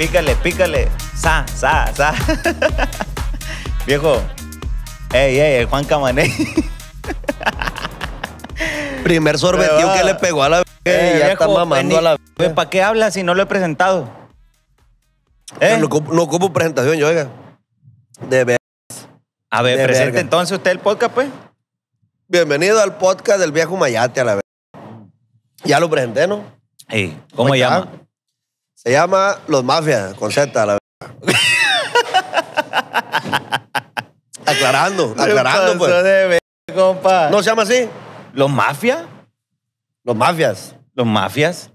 Pícale, pícale. Sa, sa, sa. Viejo. Ey, ey, Juan Camané. Primer sorbetío que le pegó a la eh, ya está mamando a la ¿Para qué hablas si no lo he presentado? No, ¿Eh? ocupo, presentación, yo, oiga. De vez. A ver, presente entonces usted el podcast, pues. Bienvenido al podcast del viejo Mayate, a la vez. Ya lo presenté, ¿no? Sí. ¿Cómo, ¿Cómo llama? Se llama Los Mafias, con Z, la verdad. aclarando, aclarando, pues. ¿No se llama así? ¿Los Mafias? Los Mafias. ¿Los Mafias?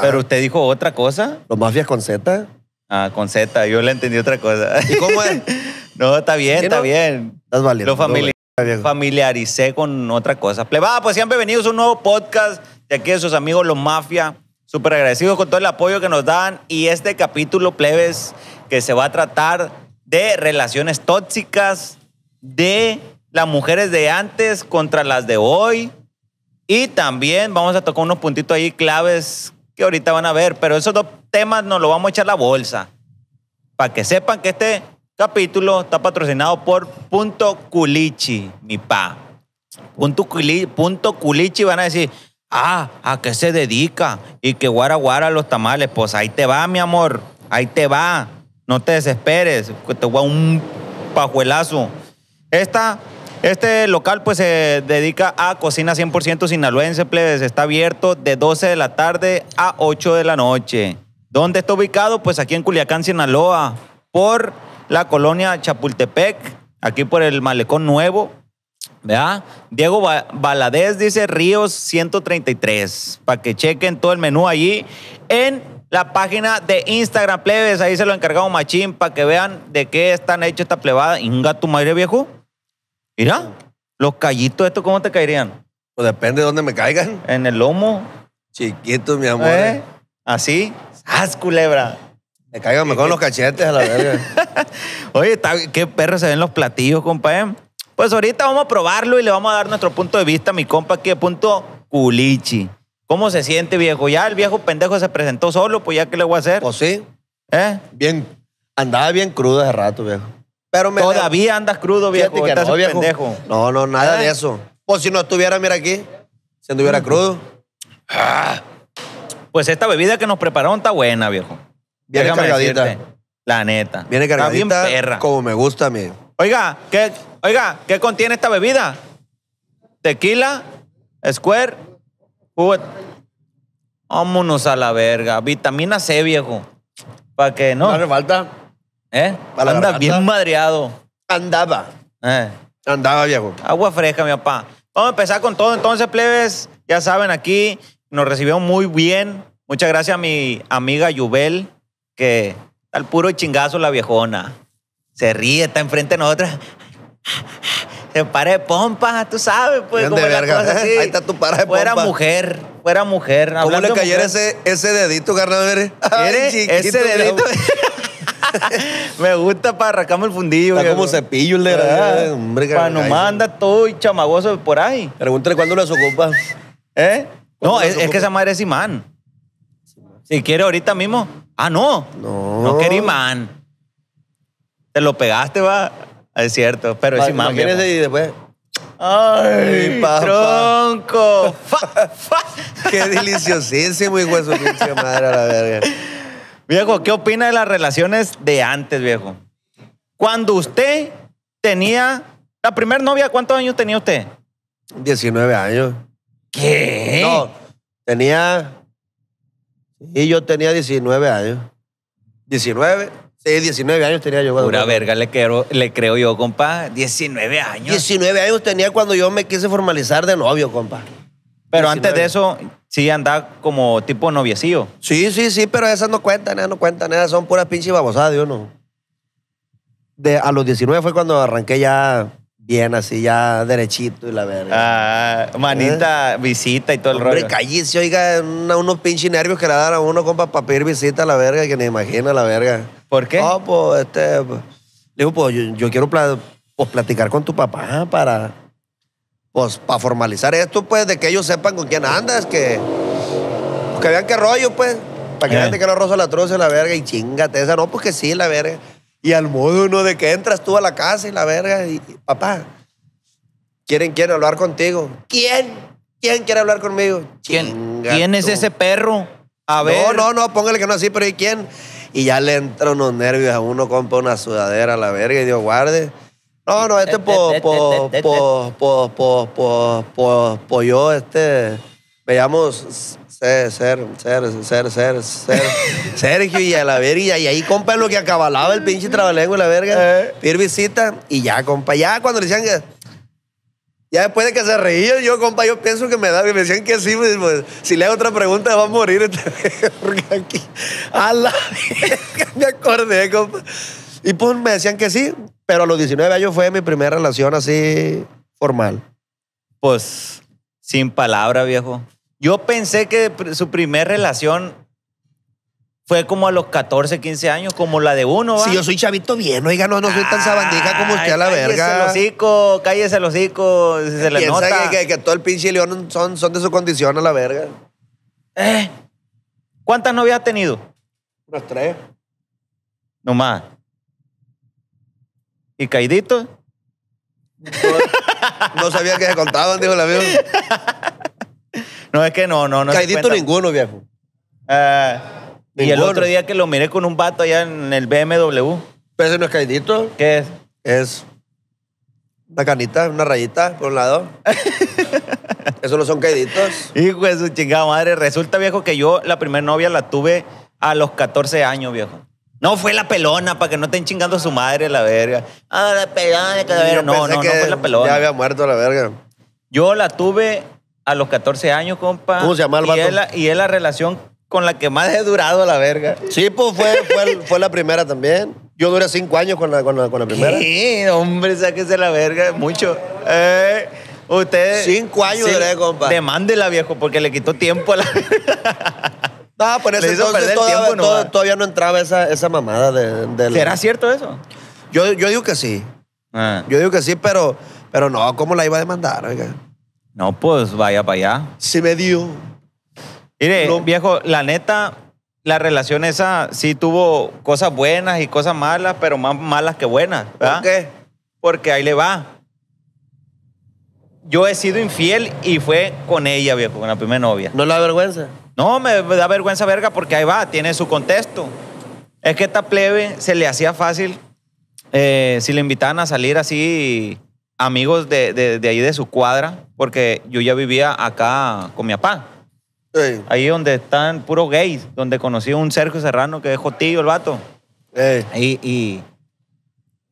Pero usted dijo otra cosa. ¿Los Mafias con Z? Ah, con Z, yo le entendí otra cosa. ¿Y cómo es? no, está bien, está bien. Estás valiendo. Lo familiaricé con otra cosa. Pleba, pues sean bienvenidos a un nuevo podcast de aquí de sus amigos Los Mafias súper agradecidos con todo el apoyo que nos dan y este capítulo, plebes, que se va a tratar de relaciones tóxicas, de las mujeres de antes contra las de hoy. Y también vamos a tocar unos puntitos ahí claves que ahorita van a ver, pero esos dos temas nos lo vamos a echar la bolsa. Para que sepan que este capítulo está patrocinado por Punto Culichi, mi pa. Punto, Punto Culichi van a decir, Ah, ¿a qué se dedica? Y que guara guara los tamales. Pues ahí te va, mi amor. Ahí te va. No te desesperes. Que te voy un pajuelazo. Esta, este local pues se dedica a cocina 100% sinaloense, plebes. Está abierto de 12 de la tarde a 8 de la noche. ¿Dónde está ubicado? Pues aquí en Culiacán, Sinaloa. Por la colonia Chapultepec. Aquí por el Malecón Nuevo. ¿Verdad? Diego Valadez dice Ríos 133. Para que chequen todo el menú allí en la página de Instagram Plebes. Ahí se lo encargamos Machín para que vean de qué están hechos esta plebada. Inga tu madre viejo. Mira, los callitos estos, ¿cómo te caerían? Pues depende de dónde me caigan. En el lomo. Chiquitos, mi amor. ¿Eh? Eh. Así. haz culebra! Me caigan mejor los cachetes a la verga. Oye, qué perro se ven los platillos, compa. ¿eh? Pues ahorita vamos a probarlo y le vamos a dar nuestro punto de vista, mi compa aquí de punto culichi. ¿Cómo se siente, viejo? Ya el viejo pendejo se presentó solo, pues ya qué le voy a hacer. Pues sí. ¿Eh? Bien. Andaba bien crudo hace rato, viejo. Pero me Todavía andas crudo, viejo. Que no, viejo. no, no, nada ¿Eh? de eso. Pues si no estuviera, mira aquí. Si anduviera crudo. Ah. Pues esta bebida que nos prepararon está buena, viejo. Viene cargadita. la neta. Viene cargadita. perra. Como me gusta a mí. Oiga, ¿qué, Oiga, ¿qué contiene esta bebida? Tequila, Square, Vámonos a la verga. Vitamina C, viejo. Para que no. No hace falta. ¿Eh? Anda bien madreado. Andaba. Eh. Andaba, viejo. Agua fresca, mi papá. Vamos a empezar con todo. Entonces, plebes, ya saben, aquí nos recibió muy bien. Muchas gracias a mi amiga Yubel, que está al puro chingazo la viejona. Se ríe, está enfrente de nosotras. Eh, par de pompas, tú sabes, pues. Como Ahí está tu para de pompas. Fuera mujer, fuera mujer. ¿Cómo le cayera ese, dedito, carnal? Ese dedito. me gusta para arrancarme el fundillo. Está como cepillo el verdad. para no manda todo y chamagoso por ahí. Pregúntale cuándo lo ocupas ¿Eh? No, es, que esa madre es imán. Si quiere ahorita mismo. Ah, no. No. No imán. Te lo pegaste, va. Ah, es cierto, pero es imán. y después... ¡Ay, papá! ¡Qué deliciosísimo, hijo de su madre a la verga! Viejo, ¿qué opina de las relaciones de antes, viejo? Cuando usted tenía... La primera novia, ¿cuántos años tenía usted? 19 años. ¿Qué? No, tenía... Y yo tenía 19 años. 19, Sí, 19 años tenía yo Pura verga, le creo, le creo yo, compa. 19 años. 19 años tenía cuando yo me quise formalizar de novio, compa. Pero antes de eso, sí andaba como tipo noviecillo. Sí, sí, sí, pero esas no cuentan, esas no cuentan, esas son puras pinches babosadas, yo no. De, a los 19 fue cuando arranqué ya bien así ya derechito y la verga. Ah, ah manita, ¿Eh? visita y todo el rollo. Hombre, oiga, unos pinches nervios que le dan a uno, compa, para pedir visita la verga, que ni imagina la verga. ¿Por qué? No, pues, este... digo, pues, yo, quiero pues, platicar con tu papá para... Pues, para formalizar esto, pues, de que ellos sepan con quién andas, que... que vean qué rollo, pues. Para que eh. vean eh. que no roza la troza la verga y chingate esa. No, pues que sí, la verga. Y al modo uno de que entras tú a la casa y la verga, y papá, ¿quieren, quieren hablar contigo? ¿Quién? ¿Quién quiere hablar conmigo? ¿Quién, ¿Quién es ese perro? A ver. No, no, no, póngale que no así, pero ¿y quién? Y ya le entran unos nervios a uno, compra una sudadera a la verga y Dios guarde. No, no, este po, po, po, po, po, po, po, yo, este, veamos... Ser, ser, ser, ser, ser, Sergio y a la verga. Y ahí, compa, lo que acabalaba el pinche trabalengo y la verga. Eh. Ir visita y ya, compa. Ya cuando le decían que. Ya después de que se reía, yo, compa, yo pienso que me da. me decían que sí, pues, pues, si le hago otra pregunta va a morir porque aquí. A la me acordé, compa. Y pues me decían que sí, pero a los 19 años fue mi primera relación así formal. Pues, sin palabra, viejo. Yo pensé que su primer relación fue como a los 14, 15 años, como la de uno. ¿va? Si yo soy chavito bien, oiga, no, no soy tan sabandija como usted a la verga. Cállese el hocico, cállese el hocico, si se le nota. Que, que, todo el pinche león son, son de su condición a la verga. Eh, ¿Cuántas novias ha tenido? Unas tres. Nomás. ¿Y caidito? No, sabía que se contaban, dijo la amigo. No, es que no, no, no. Caidito ninguno, viejo. Ah, y el otro día que lo miré con un vato allá en el BMW. Pero ese no es caidito, ¿Qué es? es una canita, una rayita por un lado. Eso no son caiditos. Hijo de su chingada madre. Resulta, viejo, que yo la primera novia la tuve a los 14 años, viejo. No, fue la pelona, para que no estén chingando a su madre, la verga. Ah, la pelona, la No, no, no fue la pelona. Ya había muerto la verga. Yo la tuve a los 14 años, compa. ¿Cómo se llama el Y es la, relación con la que más he durado a la verga. Sí, pues fue, fue, la primera también. Yo duré cinco años con la, con la, primera. Sí, hombre, sáquese la verga, mucho. Eh, usted. Cinco años duré, compa. Demándela, viejo, porque le quitó tiempo a la. no, por eso entonces todavía, no entraba esa, esa mamada de, ¿Era cierto eso? Yo, digo que sí. Ah. Yo digo que sí, pero, pero no, ¿cómo la iba a demandar? Oiga? No, pues vaya para allá. Se me dio. Mire, viejo, la neta, la relación esa sí tuvo cosas buenas y cosas malas, pero más malas que buenas. ¿Por qué? Porque ahí le va. Yo he sido infiel y fue con ella, viejo, con la primera novia. ¿No le da vergüenza? No, me da vergüenza, verga, porque ahí va, tiene su contexto. Es que esta plebe se le hacía fácil eh, si le invitaban a salir así amigos de, de, de ahí de su cuadra, porque yo ya vivía acá con mi papá. Ahí donde están puro gays, donde conocí a un Sergio Serrano que es Jotillo el vato. Y, y,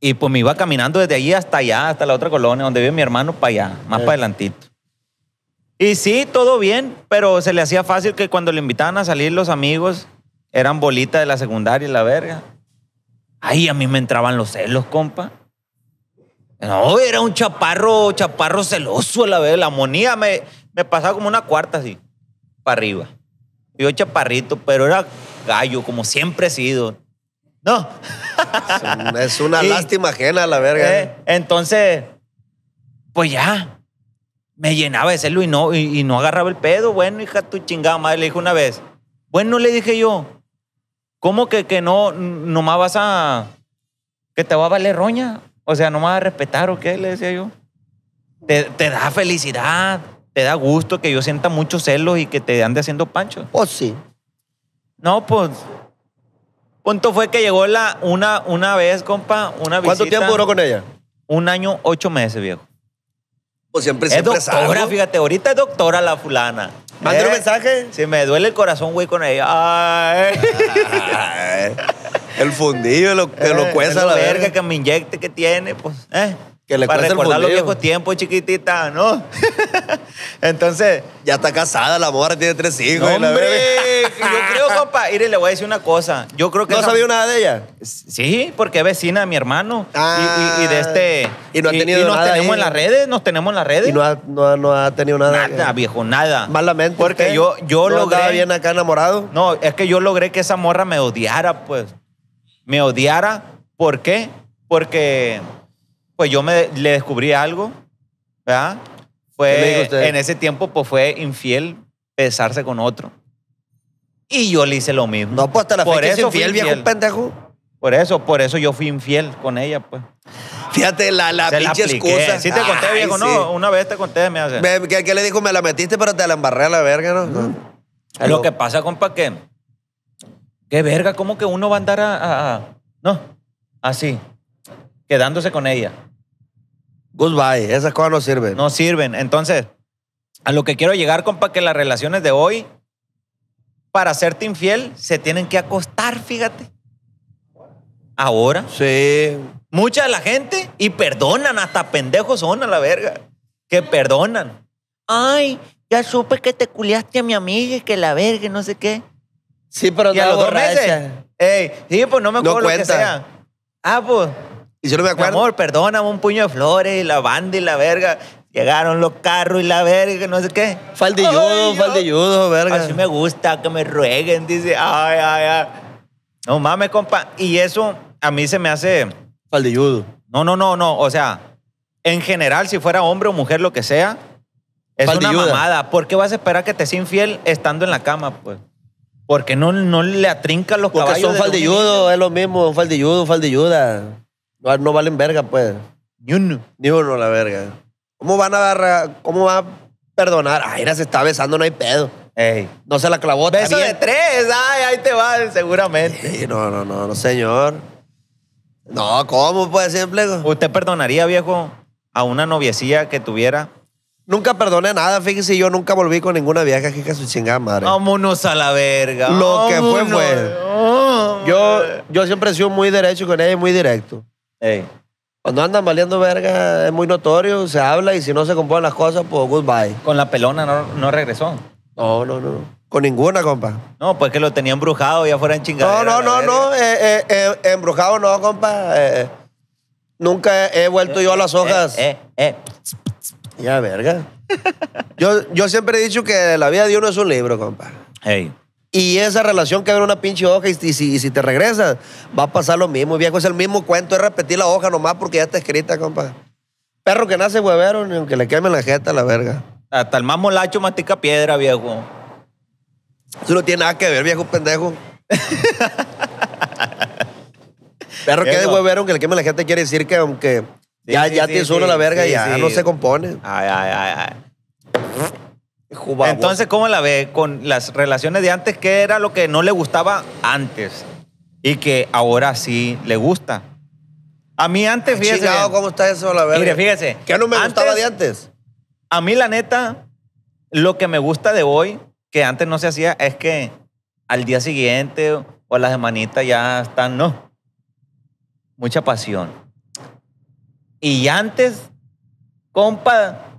y, pues me iba caminando desde ahí hasta allá, hasta la otra colonia, donde vive mi hermano, para allá, más para adelantito. Y sí, todo bien, pero se le hacía fácil que cuando le invitaban a salir los amigos, eran bolitas de la secundaria y la verga. Ahí a mí me entraban los celos, compa. No, era un chaparro, chaparro celoso la vez. La monía me, me pasaba como una cuarta así, para arriba. Yo chaparrito, pero era gallo, como siempre he sido. No. Es una, lástima ajena la verga. Eh, entonces, pues ya. Me llenaba de celo y no, y, no agarraba el pedo. Bueno, hija, tu chingada madre, le dije una vez. Bueno, le dije yo, ¿cómo que, que no, nomás vas a, que te va a valer roña? O sea, no me va a respetar o qué, le decía yo. Te, da felicidad, te da gusto que yo sienta muchos celos y que te ande haciendo pancho. Pues sí. No, pues. Punto fue que llegó la, una, una vez, compa, una ¿Cuánto tiempo duró con ella? Un año, ocho meses, viejo. Pues siempre, siempre es doctora, fíjate, ahorita es doctora la fulana. Mándale un eh, mensaje. Si me duele el corazón, güey, con ella. El fundillo, lo que lo eh, cuesta la verga. que me inyecte que tiene, pues. ¿eh? Para recordar los viejos tiempos, chiquitita, ¿no? Entonces. Ya está casada la morra, tiene tres hijos. hombre, yo creo, compa. y le voy a decir una cosa. Yo creo que. ¿No sabía nada de ella? Sí, porque es vecina de mi hermano. y, de ah. este. Y no ha tenido nos tenemos en las redes, nos tenemos en las redes. Y no ha, no, ha tenido nada. Nada, viejo, nada. Malamente. Porque yo, yo no estaba bien acá enamorado? No, es que yo logré que esa morra me odiara, pues. Me odiara. ¿Por qué? Porque pues yo me, le descubrí algo, ¿verdad? Fue, en ese tiempo, pues fue infiel besarse con otro. Y yo le hice lo mismo. No, pues hasta la por fecha es infiel, viejo pendejo. Por eso, por eso yo fui infiel con ella, pues. Fíjate, la, la pinche excusa. Sí te conté, viejo, no, una vez te conté, me hace. ¿Qué, ¿Qué, le dijo? Me la metiste, pero te la embarré a la verga, ¿no? Lo que pasa, compa, que... Qué verga, ¿cómo que uno va a andar a no, así, quedándose con ella. Goodbye, esas cosas no sirven. No sirven. Entonces, a lo que quiero llegar, compa, que las relaciones de hoy, para hacerte infiel, se tienen que acostar, fíjate. Ahora. Sí. Mucha de la gente, y perdonan, hasta pendejos son a la verga, que perdonan. Ay, ya supe que te culiaste a mi amiga y que la verga, no sé qué. Sí, pero y a los dos meses. Ey, sí, pues no me acuerdo lo que sea. Ah, pues y no me acuerdo. amor, perdóname, un puño de flores, y la banda y la verga. Llegaron los carros y la verga, no sé qué. Faldilludo, faldilludo, verga. Así me gusta, que me rueguen, dice, ay, ay, ay. No mames, compa. Y eso a mí se me hace. Faldilludo. No, no, no, no. O sea, en general, si fuera hombre o mujer, lo que sea, es una mamada. ¿Por qué vas a esperar que te sea infiel estando en la cama, pues? Porque no, le atrincan los caballos. Porque son faldilludos, es lo mismo, un faldilludo, faldilluda. Ah, no valen verga, pues. Ni uno. Ni uno, la verga. ¿Cómo van a dar, cómo va a perdonar? Ay, era, se está besando, no hay pedo. Ey. No se la clavó. Beso de tres, ay, ahí te va, seguramente. no, no, no, no, señor. No, ¿cómo puede siempre? ¿Usted perdonaría, viejo, a una noviecilla que tuviera? Nunca perdoné nada, fíjese, yo nunca volví con ninguna vieja que su chingada madre. Vámonos a la verga. Lo que fue fue. Pues. Yo, yo siempre he sido muy derecho con ella y muy directo. Cuando andan valiendo verga es muy notorio, se habla y si no se componen las cosas, pues goodbye. Con la pelona no, regresó. No, no, no. Con ninguna, compa. No, pues que lo tenía embrujado ya en chingados. No, no, no, no. Eh, eh, eh, embrujado no, compa. nunca he vuelto yo a las hojas. Ya, verga. yo, yo siempre he dicho que la vida de uno es un libro, compa. Hey. Y esa relación que ver una pinche hoja y, si, te regresas, va a pasar lo mismo, viejo. Es el mismo cuento, es repetir la hoja nomás porque ya está escrita, compa. Perro que nace huevero, aunque le queme la jeta, la verga. Hasta el más molacho mastica piedra, viejo. Eso no tiene nada que ver, viejo pendejo. Perro que es huevero, aunque le queme la gente quiere decir que aunque ya, sí, ya la verga, ya no se compone. Ay, ay, ay, ay. Entonces, ¿cómo la ve con las relaciones de antes? que era lo que no le gustaba antes y que ahora sí le gusta? A mí antes, fíjese. ¿cómo está eso, la verdad fíjese. ¿Qué no me gustaba de antes? A mí, la neta, lo que me gusta de hoy, que antes no se hacía, es que al día siguiente o a las semanita ya están, no. Mucha pasión. Y antes, compa,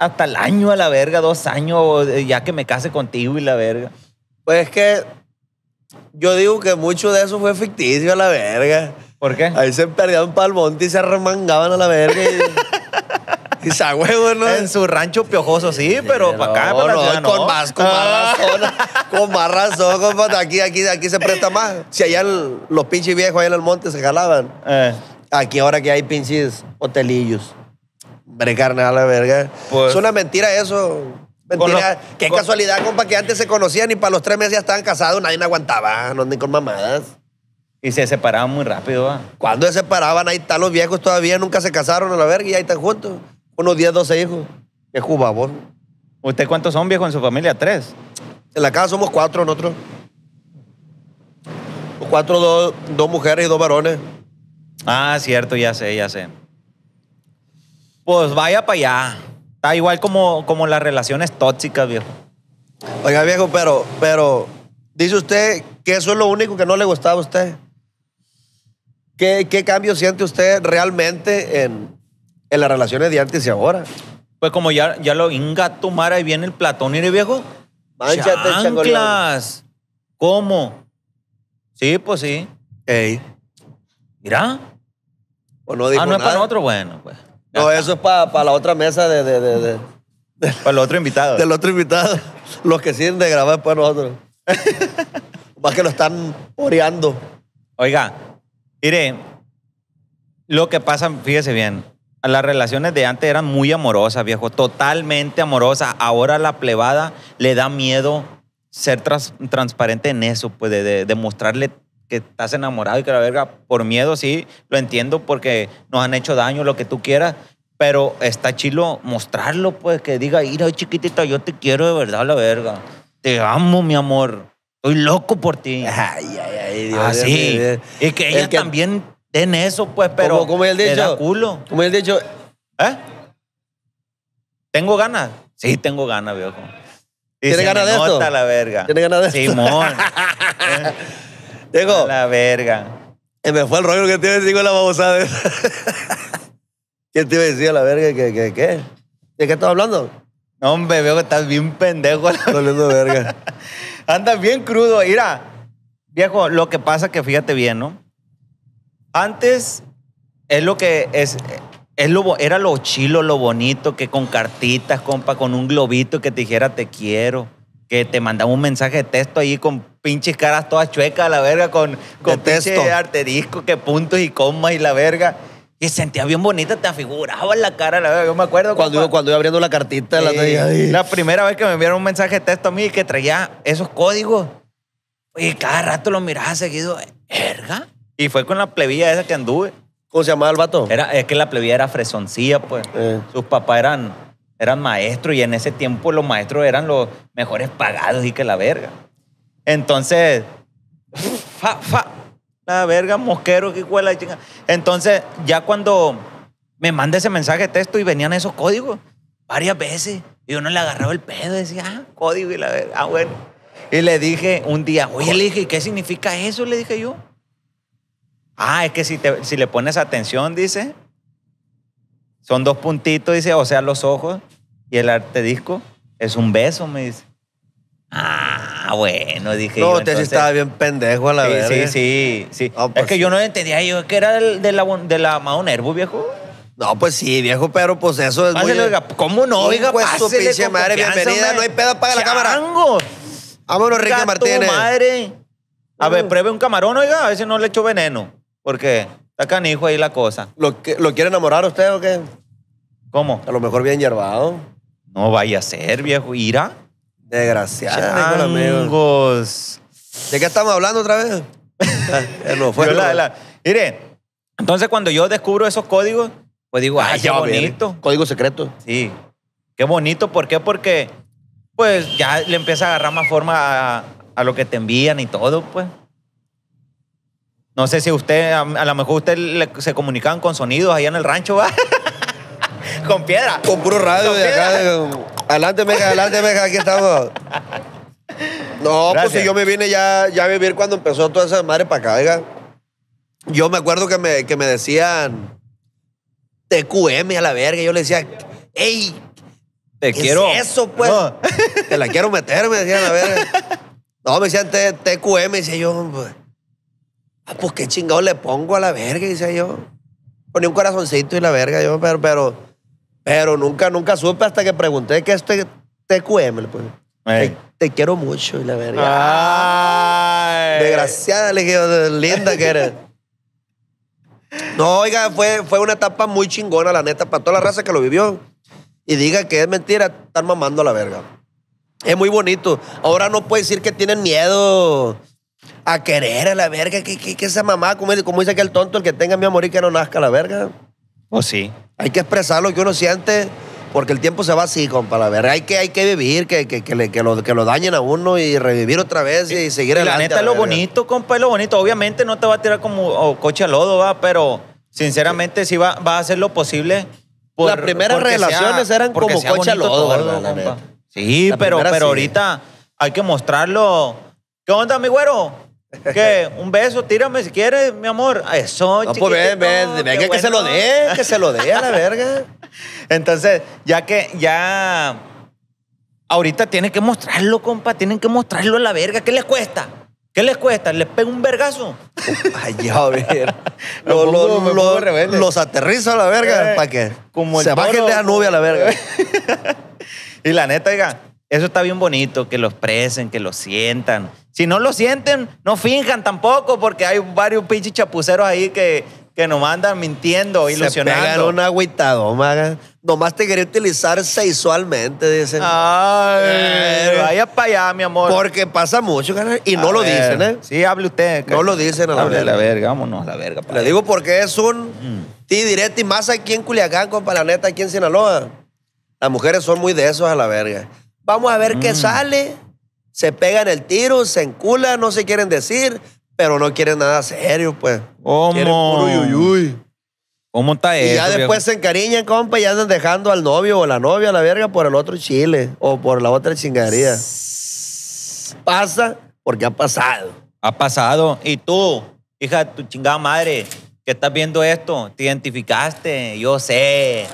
hasta el año a la verga, dos años, eh, ya que me case contigo y la verga. Pues es que yo digo que mucho de eso fue ficticio a la verga. ¿Por qué? Ahí se perdían para el monte y se remangaban a la verga. Y, se En su rancho piojoso, sí, pero, para acá, para no, no. con más, con más ah. razón, con más razón, compadre. Aquí, aquí, aquí se presta más. Si allá los pinches viejos allá en el monte se jalaban. Eh. Aquí ahora que hay pinches hotelillos hombre, carnal, la verga. Pues es una mentira eso. Mentira. Qué casualidad, compa, que antes se conocían y para los tres meses ya estaban casados, nadie aguantaba, no ni con mamadas. Y se separaban muy rápido, ¿va? Cuando se separaban, ahí están los viejos todavía, nunca se casaron a la verga y ahí están juntos. Unos 10, 12 hijos. Qué jubabón. ¿Usted cuántos son viejos en su familia? ¿Tres? En la casa somos cuatro nosotros. Cuatro, dos, dos mujeres y dos varones. Ah, cierto, ya sé, ya sé. Pues vaya para allá. Está igual como, como las relaciones tóxicas, viejo. Oiga, viejo, pero, pero dice usted que eso es lo único que no le gustaba a usted. ¿Qué, cambio siente usted realmente en, las relaciones de antes y ahora? Pues como ya, ya lo inga mara y viene el platón, mire viejo. Anclas, ¿Cómo? Sí, pues sí. Ey. Mira. O no ah, no es para otro, bueno, pues. No, eso es para la otra mesa de, Para el otro invitado. del otro invitado. Los que siguen de grabar para nosotros. Más que lo están oreando. Oiga, mire, lo que pasa, fíjese bien, las relaciones de antes eran muy amorosas, viejo, totalmente amorosas. Ahora la plebada le da miedo ser transparente en eso, pues de mostrarle que estás enamorado y que la verga, por miedo sí, lo entiendo porque nos han hecho daño, lo que tú quieras, pero está chilo mostrarlo, pues, que diga, mira, chiquitita, yo te quiero de verdad, la verga. Te amo, mi amor. Estoy loco por ti. Ay, ay, ay, Dios Así. Ah, y que ella también den eso, pues, pero. Como, él dicho. culo. Como él dicho. ¿Eh? ¿Tengo ganas? Sí, tengo ganas, viejo. ¿Tiene ganas de esto? la ¿Tiene ganas de esto? Simón. Eh, la verga. Eh, me fue el rollo que te iba a decir con la babosada. ¿Qué te iba a decir a la verga? ¿Qué, qué, qué? de qué estás hablando? No, hombre, veo que estás bien pendejo. Hablando verga. Andas bien crudo. Mira, viejo, lo que pasa que fíjate bien, ¿no? Antes es lo que es, es lo, era lo chilo, lo bonito, que con cartitas, compa, con un globito que te dijera te quiero que te mandaban un mensaje de texto ahí con pinches caras todas chuecas la verga, con, con texto. disco que puntos y comas y la verga. Y sentía bien bonita, te afiguraba en la cara, la verga. Yo me acuerdo cuando, iba, cuando iba abriendo la cartita, la, la primera vez que me enviaron un mensaje de texto a mí y que traía esos códigos. Y cada rato lo miraba seguido, verga. Y fue con la plebilla esa que anduve. ¿Cómo se llamaba el vato? Era, es que la plebilla era fresoncilla, pues. Eh. Sus papás eran eran maestros y en ese tiempo los maestros eran los mejores pagados y que la verga. Entonces, fa, fa, la verga, mosquero, que cuela, chinga. Entonces, ya cuando me mandé ese mensaje de texto y venían esos códigos varias veces, y uno le agarraba el pedo y decía, ah, código y la verga, ah, bueno. Y le dije un día, oye, le dije, qué significa eso? Le dije yo. Ah, es que si, si le pones atención, dice, son dos puntitos, dice, o sea, los ojos y el arte disco es un beso, me dice. Ah, bueno, dije. No, usted sí estaba bien pendejo a la vez. Sí, sí, sí, es que pues yo no entendía, yo que era de, la, de la Nervo, viejo. No, pues sí, viejo, pero pues eso es muy... muy... Oiga, ¿Cómo no? Oiga, pues su pinche madre, bienvenida. No hay pedo, apaga la cámara. Vámonos, Ricky Martínez. madre! A ver, mm. pruebe un camarón, oiga, a ver si no le echo veneno. Porque está canijo ahí la cosa. ¿Lo, lo quiere enamorar usted o qué? ¿Cómo? A lo mejor bien hierbado. No vaya a ser, viejo. ¿Ira? Desgraciado, amigos. ¿De qué estamos hablando otra vez? Ah, eh, fue. mire, entonces cuando yo descubro esos códigos, pues digo, ah, ay, qué bonito. Código secreto. Sí. Qué bonito, ¿por qué? Porque pues ya le empieza a agarrar más forma a, lo que te envían y todo, pues. No sé si usted, a, lo mejor usted se comunicaban con sonidos allá en el rancho, ¿va? con piedra. Con puro radio de acá. Adelante, meca, adelante, meca, aquí estamos. No, pues si yo me vine ya, a vivir cuando empezó toda esa madre para acá, Yo me acuerdo que me, que me decían TQM a la verga. Yo le decía, ¡ey! Te quiero. es eso, pues? Te la quiero meter, me decían, a ver. No, me decían TQM, decía yo. Pues, ah, pues qué chingado le pongo a la verga, decía yo. Ponía un corazoncito y la verga, yo, pero, pero pero nunca, nunca supe hasta que pregunté que este TQM le Te, quiero mucho y la verga. Desgraciada, le linda que eres. No, oiga, fue, fue una etapa muy chingona, la neta, para toda la raza que lo vivió. Y diga que es mentira, estar mamando a la verga. Es muy bonito. Ahora no puede decir que tienen miedo a querer a la verga, que, esa mamá, como, dice aquel tonto, el que tenga mi amor y que no nazca a la verga. O pues sí. Hay que expresar lo que uno siente porque el tiempo se va así, compa, la verdad. Hay que, hay que vivir, que, que, lo, dañen a uno y revivir otra vez y, eh, seguir adelante. La neta es lo bonito, compa, es lo bonito. Obviamente no te va a tirar como coche a lodo, va, pero sinceramente sí, va, va, a hacer lo posible. Las primeras relaciones eran como coche a lodo, ¿verdad? La Sí, pero, pero ahorita hay que mostrarlo. ¿Qué onda, mi güero? ¿Qué? Un beso, tírame si quieres, mi amor. Eso, No, pues ven, ven, que se lo dé, que se lo dé a la verga. Entonces, ya que, ya. Ahorita tienen que mostrarlo, compa, tienen que mostrarlo a la verga. ¿Qué les cuesta? ¿Qué les cuesta? ¿Les pego un vergazo? Ay, ya, ver. lo, lo, los aterrizo a la verga eh, para que Como se bajen de la nube a la verga. y la neta, diga, eso está bien bonito, que lo expresen, que lo sientan. Si no lo sienten, no finjan tampoco, porque hay varios pinches chapuceros ahí que, que nos mandan mintiendo, ilusionando. Se pegan un agüitado, maga. Nomás te quería utilizar sexualmente, dicen. Ay, eh, vaya para allá, mi amor. Porque pasa mucho, y no lo dicen, ¿eh? Sí, hable usted. No lo dicen a la hable verga. la verga, vámonos a la verga. Le digo porque es un mm. ti directo y más aquí en Culiacán, con la neta, aquí en Sinaloa. Las mujeres son muy de esos a la verga. Vamos a ver qué mm. sale. Se pegan el tiro, se enculan, no se quieren decir, pero no quieren nada serio, pues. ¿Cómo? Quieren puro ¿Cómo está eso? Y ya después se encariñan, compa, y andan dejando al novio o la novia la verga por el otro chile o por la otra chingadería. Pasa porque ha pasado. Ha pasado. Y tú, hija de tu chingada madre, que estás viendo esto, te identificaste. Yo sé.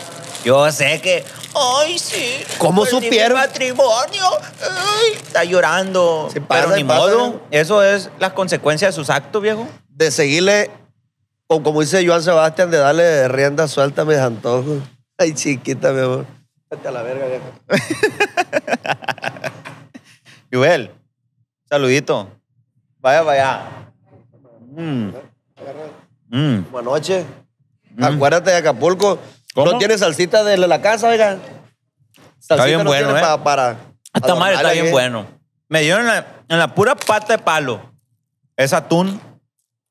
Yo sé que Ay, sí. ¿Cómo su supieron? Mi matrimonio. está llorando. Pero ni modo. Eso es las consecuencias de sus actos, viejo. De seguirle, o como dice Joan Sebastián, de darle rienda suelta a mis antojos. Ay, chiquita, mi amor. Vete la verga, viejo. saludito. Vaya, vaya. Mm. Buenas mm. noches. Mm. Acuérdate de Acapulco. ¿Cómo? ¿No tiene salsita de la casa, oiga? está bien bueno, eh. para, ah, está bien ¿eh? bueno. Me dieron en la, pura pata de palo. Es atún,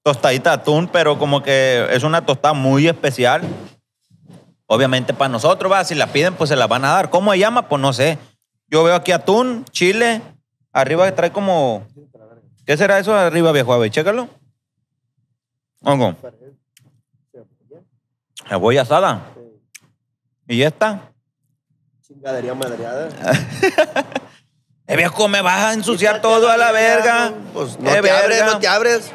tostadita atún, pero como que es una tostada muy especial. Obviamente para nosotros, va, si la piden, pues se la van a dar. ¿Cómo se llama? Pues no sé. Yo veo aquí atún, chile, arriba trae como... ¿Qué será eso arriba, viejo? A ver, chécalo. voy Cebolla asada. ¿Y ya está. Chingadería madreada. Es eh, viejo, me vas a ensuciar todo a la verga. Pues no eh, te abres, no te abres.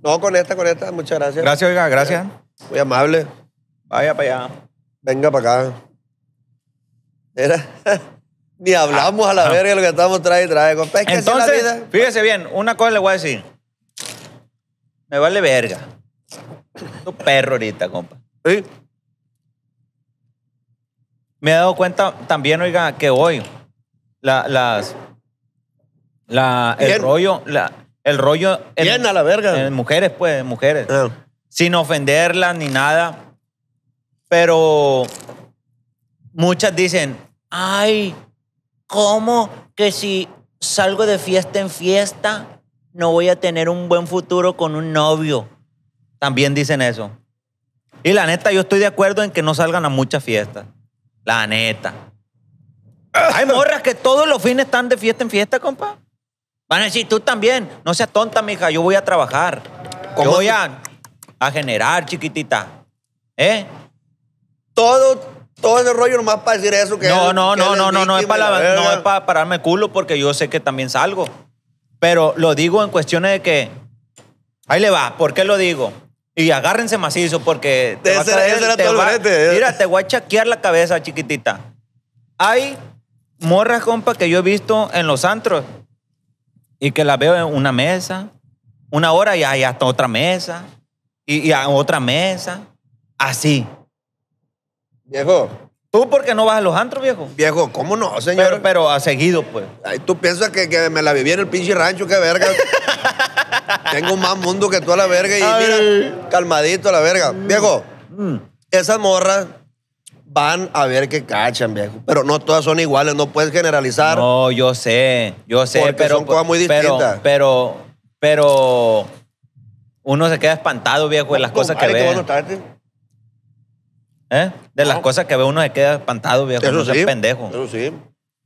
No, con esta, con esta. Muchas gracias. Gracias, oiga, gracias. Muy amable. Vaya para allá. Venga para acá. Ni hablamos a la verga verga lo que estamos trae y trae. Entonces, fíjese bien, una cosa le voy a decir. Me vale verga. Tu perro ahorita, compa. Me he dado cuenta también, oiga, que hoy la, las, el rollo, la, el rollo. a la verga. En mujeres, pues, en mujeres. Ah. Sin ofenderlas ni nada. Pero muchas dicen, ay, ¿cómo que si salgo de fiesta en fiesta no voy a tener un buen futuro con un novio? también dicen eso. Y la neta, yo estoy de acuerdo en que no salgan a muchas fiestas. La neta. Hay morras que todos los fines están de fiesta en fiesta, compa. Van a decir, tú también. No seas tonta, mija, yo voy a trabajar. Yo voy a, generar, chiquitita. ¿Eh? Todo todo ese rollo nomás para decir eso que no, no, no, no, no, es para no es para pararme culo porque yo sé que también salgo. Pero lo digo en cuestiones de que ahí le va, ¿por qué lo digo? Y agárrense macizo porque te, era va, Mira, te voy a chaquear la cabeza, chiquitita. Hay morras, compa, que yo he visto en los antros y que las veo en una mesa, una hora y hay hasta otra mesa y, a otra mesa. Así. Viejo. ¿Tú por qué no vas a los antros, viejo? Viejo, ¿cómo no, señor? Pero, ha seguido, pues. tú piensas que, que me la viví en el pinche rancho, qué verga. Tengo más mundo que tú a la verga y mira, calmadito a la verga. Viejo, mm. esas morras van a ver que cachan, viejo. Pero no todas son iguales, no puedes generalizar. No, yo sé, yo sé, pero. Son cosas muy distintas. Pero, pero, uno se queda espantado, viejo, de las cosas que ve. ¿Eh? De las cosas que ve uno se queda espantado, viejo. Eso es pendejo. Eso sí.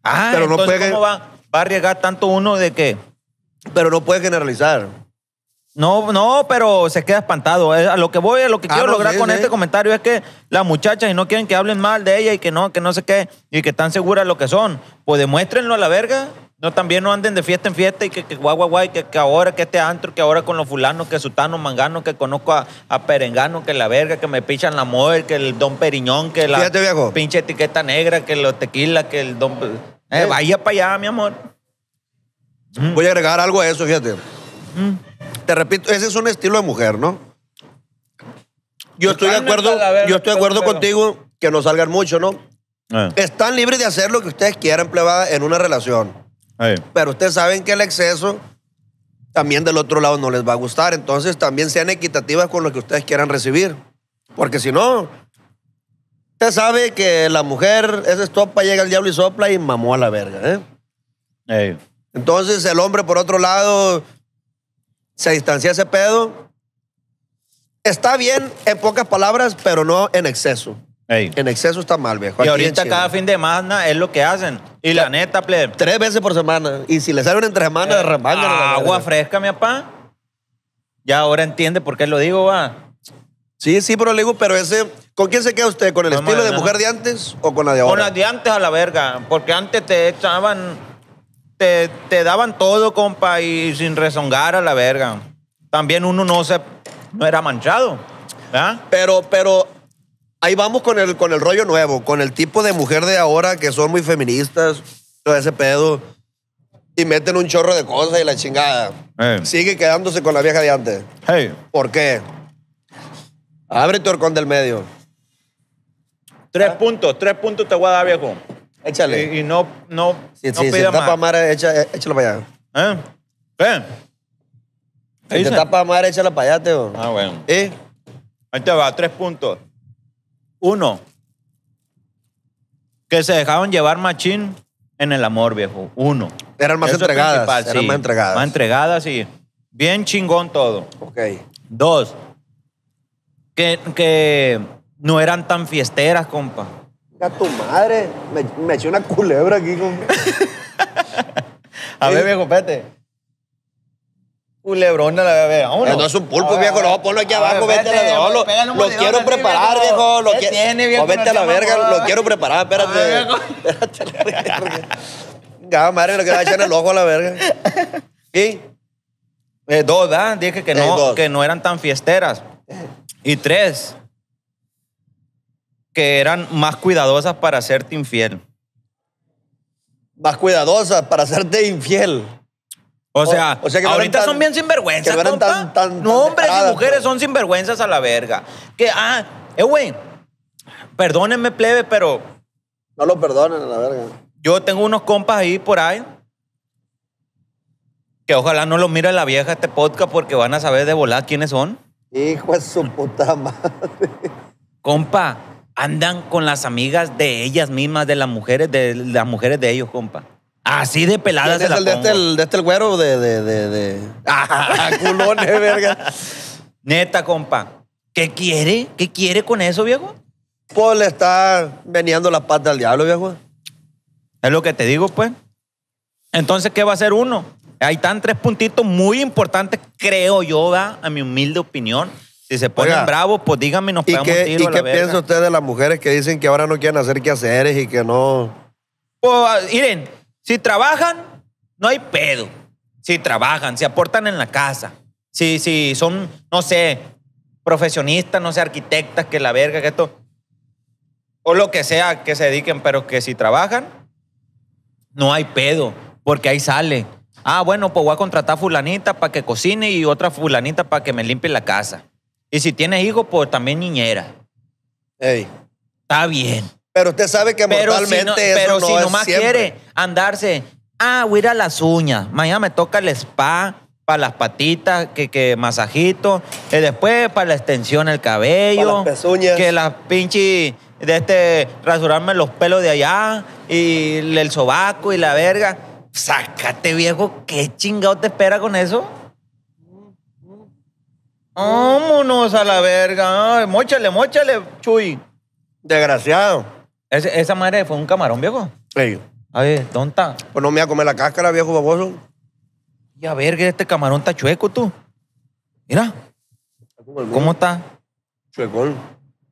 Ah, pero ¿cómo va, a arriesgar tanto uno de que...? Pero no puede generalizar. No, no, pero se queda espantado. A lo que voy, a lo que ah, quiero lograr con este comentario es que las muchachas y no quieren que hablen mal de ella y que no, que no sé qué, y que están seguras lo que son. Pues demuéstrenlo a la verga. No, también no anden de fiesta en fiesta y que, que guay, guay, que, ahora, que este antro, que ahora con los fulanos, que sutano, Mangano, que conozco a, perengano, que la verga, que me pichan la mujer, que el don periñón, que la pinche etiqueta negra, que los tequila, que el don... Eh, vaya para allá, mi amor. Voy a agregar algo a eso, fíjate. Mm te repito, ese es un estilo de mujer, ¿no? Yo estoy de acuerdo, yo estoy de acuerdo contigo que no salgan mucho, ¿no? Eh. Están libres de hacer lo que ustedes quieran, plebada, en una relación. Eh. Pero ustedes saben que el exceso también del otro lado no les va a gustar. Entonces también sean equitativas con lo que ustedes quieran recibir. Porque si no, usted sabe que la mujer es estopa, llega el diablo y sopla y mamó a la verga, ¿eh? Entonces el hombre, por otro lado, se distancia ese pedo. Está bien en pocas palabras, pero no en exceso. En exceso está mal, viejo. Y ahorita cada fin de semana es lo que hacen. Y la, neta, plebe. Tres veces por semana. Y si le salen entre semanas, eh, Agua fresca, mi papá. Ya ahora entiende por qué lo digo, va. Sí, sí, pero le digo, pero ese. ¿Con quién se queda usted? ¿Con el estilo de mujer de antes o con la de ahora? Con las de antes a la verga. Porque antes te echaban te, daban todo, compa, y sin rezongar a la verga. También uno no se no era manchado. Pero, pero ahí vamos con el, con el rollo nuevo, con el tipo de mujer de ahora que son muy feministas, todo ese pedo, y meten un chorro de cosas y la chingada. Sigue quedándose con la vieja de antes. ¿Por qué? Abre tu horcón del medio. Tres puntos, tres puntos te voy a dar, viejo. Échale. Y, no, no, si, no si, pida te echa, eh, échalo para allá. ¿Eh? ¿Qué? ¿Qué si te tapa échala para allá, Teo. Ah, bueno. ¿Eh? Ahí te va, tres puntos. Uno, que se dejaban llevar machín en el amor, viejo. Uno. Eran más entregadas. Eran más entregadas. Más entregadas y bien chingón todo. Ok. Dos, que, que no eran tan fiesteras, compa. A tu madre, me, me eché una culebra aquí con... a ver, viejo, vete. Culebrona la bebé, vámonos. No es un pulpo, viejo, no, ponlo aquí abajo, vete, a la verga. lo, quiero preparar, viejo. Lo ¿Qué tiene, viejo? vete a la verga, lo quiero preparar, espérate. Espérate a madre, lo echar el ojo a la verga. ¿Y? Eh, dos, ¿verdad? Dije que eh, no, que no eran tan fiesteras. Y tres, que eran más cuidadosas para hacerte infiel. Más cuidadosas para hacerte infiel. O sea, ahorita son bien sinvergüenzas. no, hombres y mujeres pues. son sinvergüenzas a la verga. Que, ah, eh, güey, perdónenme, plebe, pero. No lo perdonen a la verga. Yo tengo unos compas ahí por ahí. Que ojalá no lo mire la vieja este podcast porque van a saber de volar quiénes son. Hijo de su puta madre. Compa, andan con las amigas de ellas mismas, de las mujeres, de las mujeres de ellos, compa. Así de peladas se este, el, De este, el, de güero de... de, de, ah, culones, verga. Neta, compa. ¿Qué quiere? ¿Qué quiere con eso, viejo? Pues le está veniendo la pata al diablo, viejo. Es lo que te digo, pues. Entonces, ¿qué va a hacer uno? Ahí están tres puntitos muy importantes, creo yo, a mi humilde opinión. Si se ponen bravos, pues díganme, nos ¿Y qué, ¿y qué piensa usted de las mujeres que dicen que ahora no quieren hacer quehaceres y que no...? Pues, miren, si trabajan, no hay pedo. Si trabajan, si aportan en la casa. Si, si son, no sé, profesionistas, no sé, arquitectas, que la verga, que esto... O lo que sea que se dediquen, pero que si trabajan, no hay pedo, porque ahí sale. Ah, bueno, pues voy a contratar fulanita para que cocine y otra fulanita para que me limpie la casa. Y si tienes hijos, pues también niñera. Ey. Está bien. Pero usted sabe que pero no, Pero si nomás quiere andarse, ah, voy a ir a las uñas. Mañana me toca el spa para las patitas, que, que masajito. Y después para la extensión del cabello. las Que las pinches de este, rasurarme los pelos de allá y el sobaco y la verga. Sácate, viejo, ¿qué chingado te espera con eso? Vámonos a la verga. Móchale, móchale, Chuy. Desgraciado. esa madre fue un camarón, viejo. Ey, A ver, tonta. Pues no me voy a comer la cáscara, viejo baboso. Ya verga, este camarón está chueco, tú. Mira, ¿cómo está? Chuecón.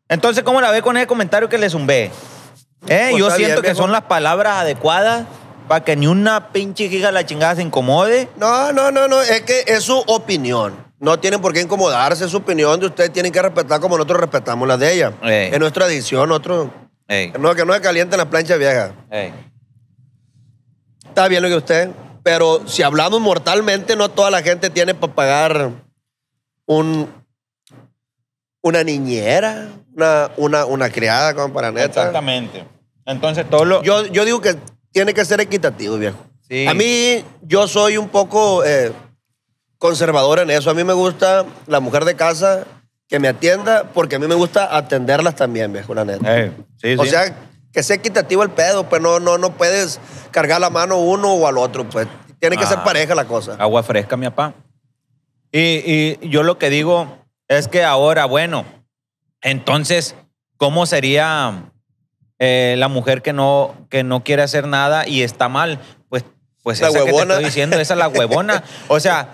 Entonces, ¿cómo la ve con ese comentario que le zumbé? Eh, pues yo siento que son las palabras adecuadas para que ni una pinche giga la chingada se incomode. No, no, no, no. Es que es su opinión. No tienen por qué incomodarse su opinión de ustedes, tienen que respetar como nosotros respetamos la de ella. Es nuestra edición, otro No, que no se caliente la plancha vieja Está bien lo que usted, pero si hablamos mortalmente, no toda la gente tiene para pagar un, una niñera, una, una, criada, como para neta. Exactamente. Entonces, todo Yo, digo que tiene que ser equitativo, viejo. A mí, yo soy un poco. Eh, conservadora en eso. A mí me gusta la mujer de casa que me atienda porque a mí me gusta atenderlas también, viejo, la neta. Eh, o sea, que sea equitativo el pedo, pues no, no, no puedes cargar la mano uno o al otro, pues tiene que ser ah. pareja la cosa. Agua fresca, mi papá. Y, yo lo que digo es que ahora, bueno, entonces, ¿cómo sería eh, la mujer que no, que no quiere hacer nada y está mal? Pues, pues esa que estoy diciendo, esa es la huevona. O sea,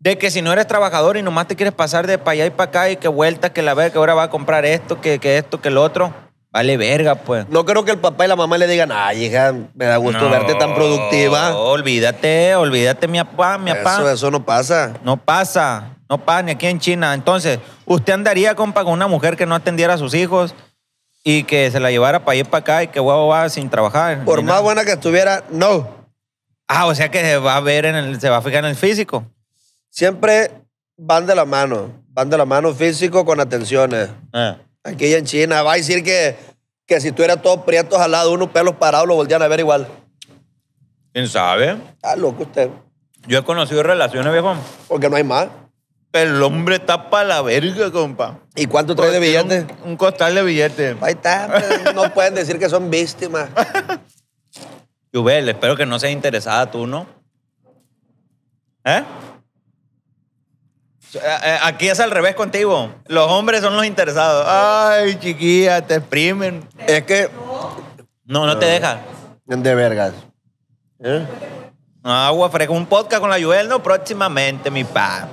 de que si no eres trabajador y nomás te quieres pasar de para allá y para acá y que vuelta que la vea, que ahora va a comprar esto, que, esto, que el otro. Vale verga, pues. No creo que el papá y la mamá le digan, ay, hija, me da gusto verte tan productiva. Olvídate, olvídate, mi papá, mi papá. Eso, no pasa. No pasa, no pasa ni aquí en China. Entonces, ¿usted andaría, con una mujer que no atendiera a sus hijos y que se la llevara para y para acá y que huevo va sin trabajar? Por más buena que estuviera, no. Ah, o sea que se va a ver en el, se va a fijar en el físico siempre van de la mano. Van de la mano físico con atenciones. Ah. Aquí en China va a decir que, que si tú eras todo prieto, lado, unos pelos parados, lo volvían a ver igual. ¿Quién sabe? Está loco usted. Yo he conocido relaciones, viejo. Porque no hay más. Pero El hombre está para la verga, compa. ¿Y cuánto trae de billetes? Un, costal de billetes. Ahí está. no pueden decir que son víctimas. Yubel, espero que no seas interesada tú, ¿no? ¿Eh? Eh, eh, aquí es al revés contigo. Los hombres son los interesados. Ay, chiquilla, te exprimen. Es que. No, no te deja. De vergas. ¿Eh? Agua fresca. Un podcast con la Yuel, no próximamente, mi pa.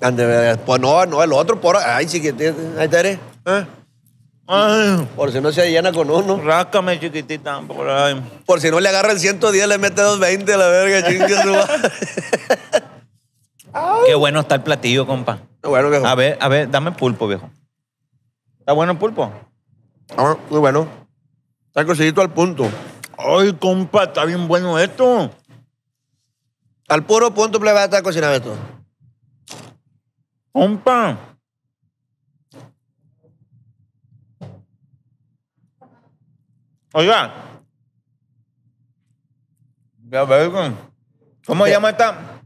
De vergas. Pues no, no, el otro por. Ay, chiquitita. Ahí te ¿Eh? Por si no se llena con uno. Ráscame, chiquitita. Por, si no le agarra el 110, le mete 220 a la verga, chiquitita. Qué bueno está el platillo, compa. A ver, a ver, dame pulpo, viejo. ¿Está bueno el pulpo? Ah, muy bueno. Está cocidito al punto. Ay, compa, está bien bueno esto. Al puro punto pues, le a estar cocinado esto. Compa. Oiga. Ya veo. ¿Cómo llama esta?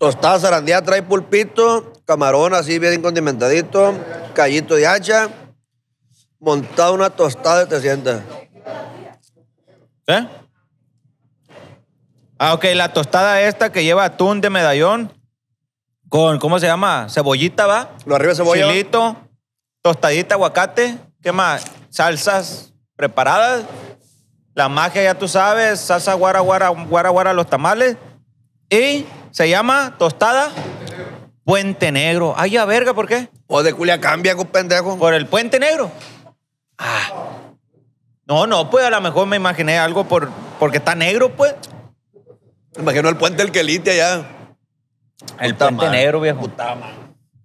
Tostada zarandía, trae pulpito, camarón así bien condimentadito, callito de hacha, montada una tostada te sientes. ¿Eh? Ah, ok, la tostada esta que lleva atún de medallón con, ¿cómo se llama? Cebollita, ¿va? Lo arriba cebolla. Chilito, tostadita, aguacate, ¿qué más? Salsas preparadas. La magia, ya tú sabes, salsa guara, guara, guara, guara, los tamales. Y se llama tostada Puente Negro. Ay, a verga, ¿por qué? O de cambia con pendejo. Por el Puente Negro. Ah. No, no, pues a lo mejor me imaginé algo por, porque está negro, pues. Me imagino el puente del Quelite allá. El puente negro, viejo.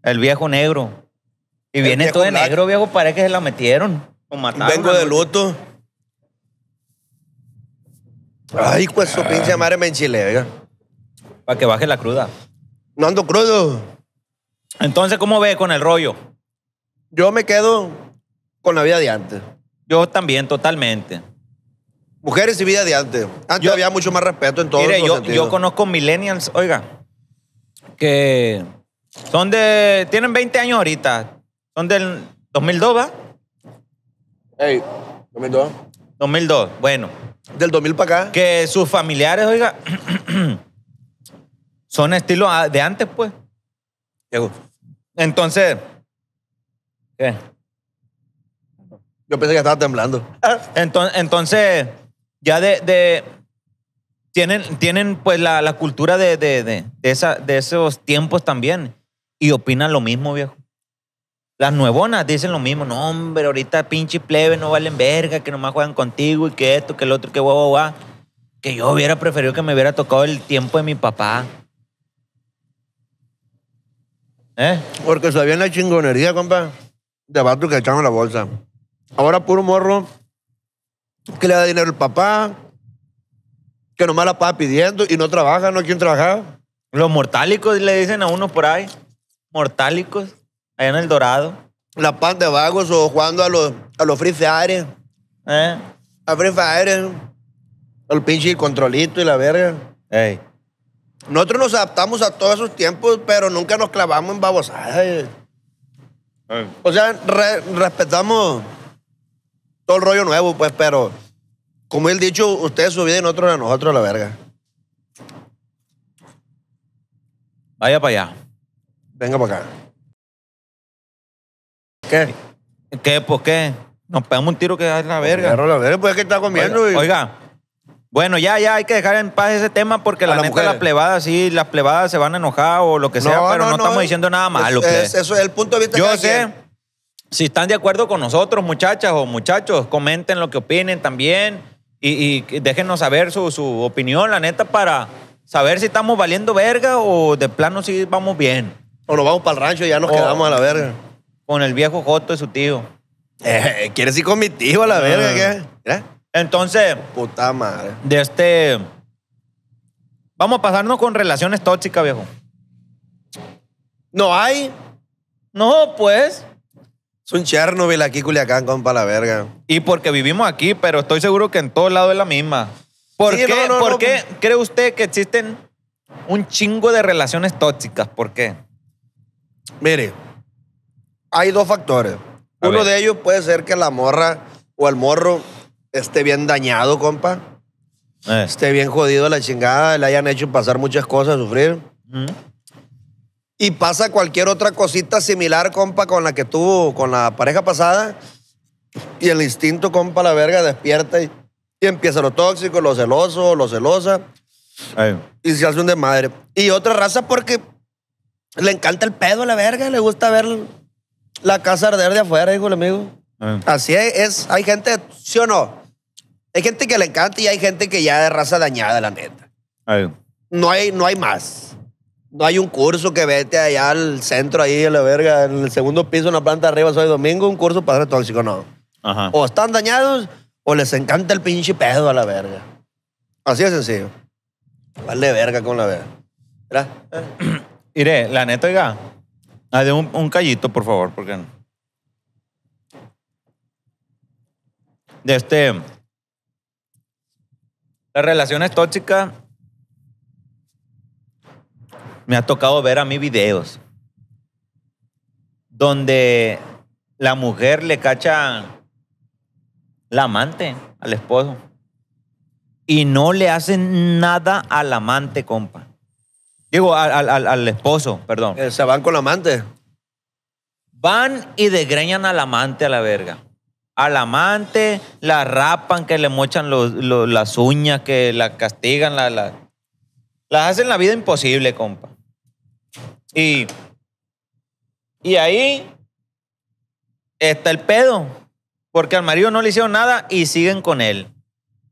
el viejo negro. Y viene todo de negro, viejo, parece que se la metieron. Vengo de luto. Ah. Ay, pues su pinche madre me ¿eh? Para que baje la cruda. No ando crudo. Entonces, ¿cómo ve con el rollo? Yo me quedo con la vida de antes. Yo también, totalmente. Mujeres y vida de antes. Antes Yo- había mucho más respeto en todos los yo, Mire, yo conozco millennials, oiga, que son de. Tienen 20 años ahorita. Son del 2002, ¿va? Ey, 2002. 2002, bueno. Del 2000 para acá. Que sus familiares, oiga, son estilo de antes, pues. Entonces, ¿qué? Yo pensé que estaba temblando. Ah, entonces, entonces ya de, tienen, tienen pues la, cultura de, esa, de esos tiempos también y opinan lo mismo, viejo. Las nuevonas dicen lo mismo. No, hombre, ahorita pinche plebe no valen verga, que nomás juegan contigo y que esto, que el otro, que guau, guau, guau. Que yo hubiera preferido que me hubiera tocado el tiempo de mi papá. ¿Eh? Porque sabían la chingonería, compa, de vato que echaban la bolsa. Ahora puro morro que le da dinero el papá, que nomás la paga pidiendo y no trabaja, no hay quien trabajar. Los mortálicos le dicen a uno por ahí. Mortálicos, allá en El Dorado. La pan de vagos o jugando a los, a los Free Fire. ¿Eh? A Free Fire. El pinche controlito y la verga. Ey. Nosotros nos adaptamos a todos esos tiempos, pero nunca nos clavamos en babosadas. O sea, respetamos todo el rollo nuevo, pues, pero como él dicho, ustedes su vida y nosotros a nosotros la verga. Vaya para allá. Venga para acá. ¿Qué? ¿Qué? ¿Por pues, qué? Nos pegamos un tiro que es la verga. Pero la verga, pues es que está comiendo. oiga bueno, ya, ya, hay que dejar en paz ese tema porque la, neta, la plebada, sí, las plebadas se van a enojar o lo que sea, pero no, estamos diciendo nada malo. eso es el punto de vista Yo sé. Si están de acuerdo con nosotros, muchachas o muchachos, comenten lo que opinen también y, y déjenos saber su, opinión, la neta, para saber si estamos valiendo verga o de plano si vamos bien. O nos vamos para el rancho y ya nos quedamos a la verga. Con el viejo Joto de su tío. Eh, ¿Quieres ir con mi tío a la ah. verga? ¿Qué? ¿Eh? Entonces. Puta madre. De este. Vamos a pasarnos con relaciones tóxicas, viejo. No hay. No, pues. Es un Chernobyl aquí, Culiacán, compa la verga. Y porque vivimos aquí, pero estoy seguro que en todos lados es la misma. ¿Por qué, cree usted que existen un chingo de relaciones tóxicas? ¿Por qué? Mire, hay dos factores. Uno de ellos puede ser que la morra o el morro esté bien dañado, compa. Eh. Esté bien jodido la chingada, le hayan hecho pasar muchas cosas, sufrir. Mm. Y pasa cualquier otra cosita similar, compa, con la que tuvo, con la pareja pasada. Y el instinto, compa, la verga, despierta y, empieza lo tóxico, lo celoso, lo celosa. Y se hace un desmadre. Y otra raza porque le encanta el pedo a la verga, le gusta ver la casa arder de afuera, hijo, amigo. Así es, hay gente, ¿sí o no? Hay gente que le encanta y hay gente que ya de raza dañada, la neta. No hay, no hay más. No hay un curso que vete allá al centro, ahí a la verga, en el segundo piso, en la planta arriba, soy domingo, un curso para padre tóxico, no. Ajá. O están dañados o les encanta el pinche pedo a la verga. Así de sencillo. Vale verga con la verga. ¿Verdad? Iré, la neta, oiga. Ah, de un, callito, por favor, porque. De este. Las relaciones tóxicas. Me ha tocado ver a mí videos donde la mujer le cacha la amante al esposo y no le hacen nada al amante, compa. Digo, al, esposo, perdón. Eh, se van con la amante. Van y degreñan al amante a la verga al amante, la rapan, que le mochan las uñas, que la castigan, la, la, las hacen la vida imposible, compa. Y, y ahí está el pedo, porque al marido no le hicieron nada y siguen con él.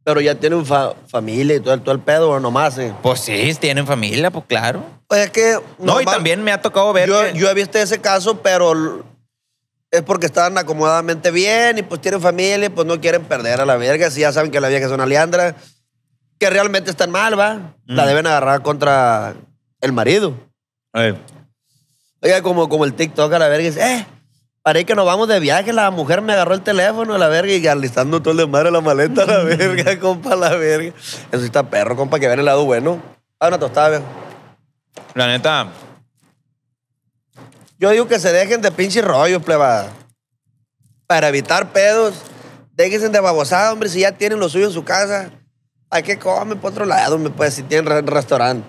Pero ya tienen familia y todo, todo el pedo, nomás. Eh. Pues sí, tienen familia, pues claro. Pues es que. No, y también me ha tocado ver. yo he visto ese caso, pero es porque están acomodadamente bien y pues tienen familia y pues no quieren perder a la verga. Si ya saben que la vieja es una liandra, que realmente están mal, ¿va? La deben agarrar contra el marido. Oiga, como, como el TikTok a la verga dice, eh, parece que nos vamos de viaje, la mujer me agarró el teléfono a la verga y alistando todo el desmadre la maleta a la verga, compa, a la verga. Eso está perro, compa, que ven el lado bueno. Ah, una tostada, viejo. La neta, yo digo que se dejen de pinche rollos, plebada. Para evitar pedos, déjense de babosada, hombre, si ya tienen lo suyo en su casa. Hay que comer por otro lado, me pues, si tienen restaurante.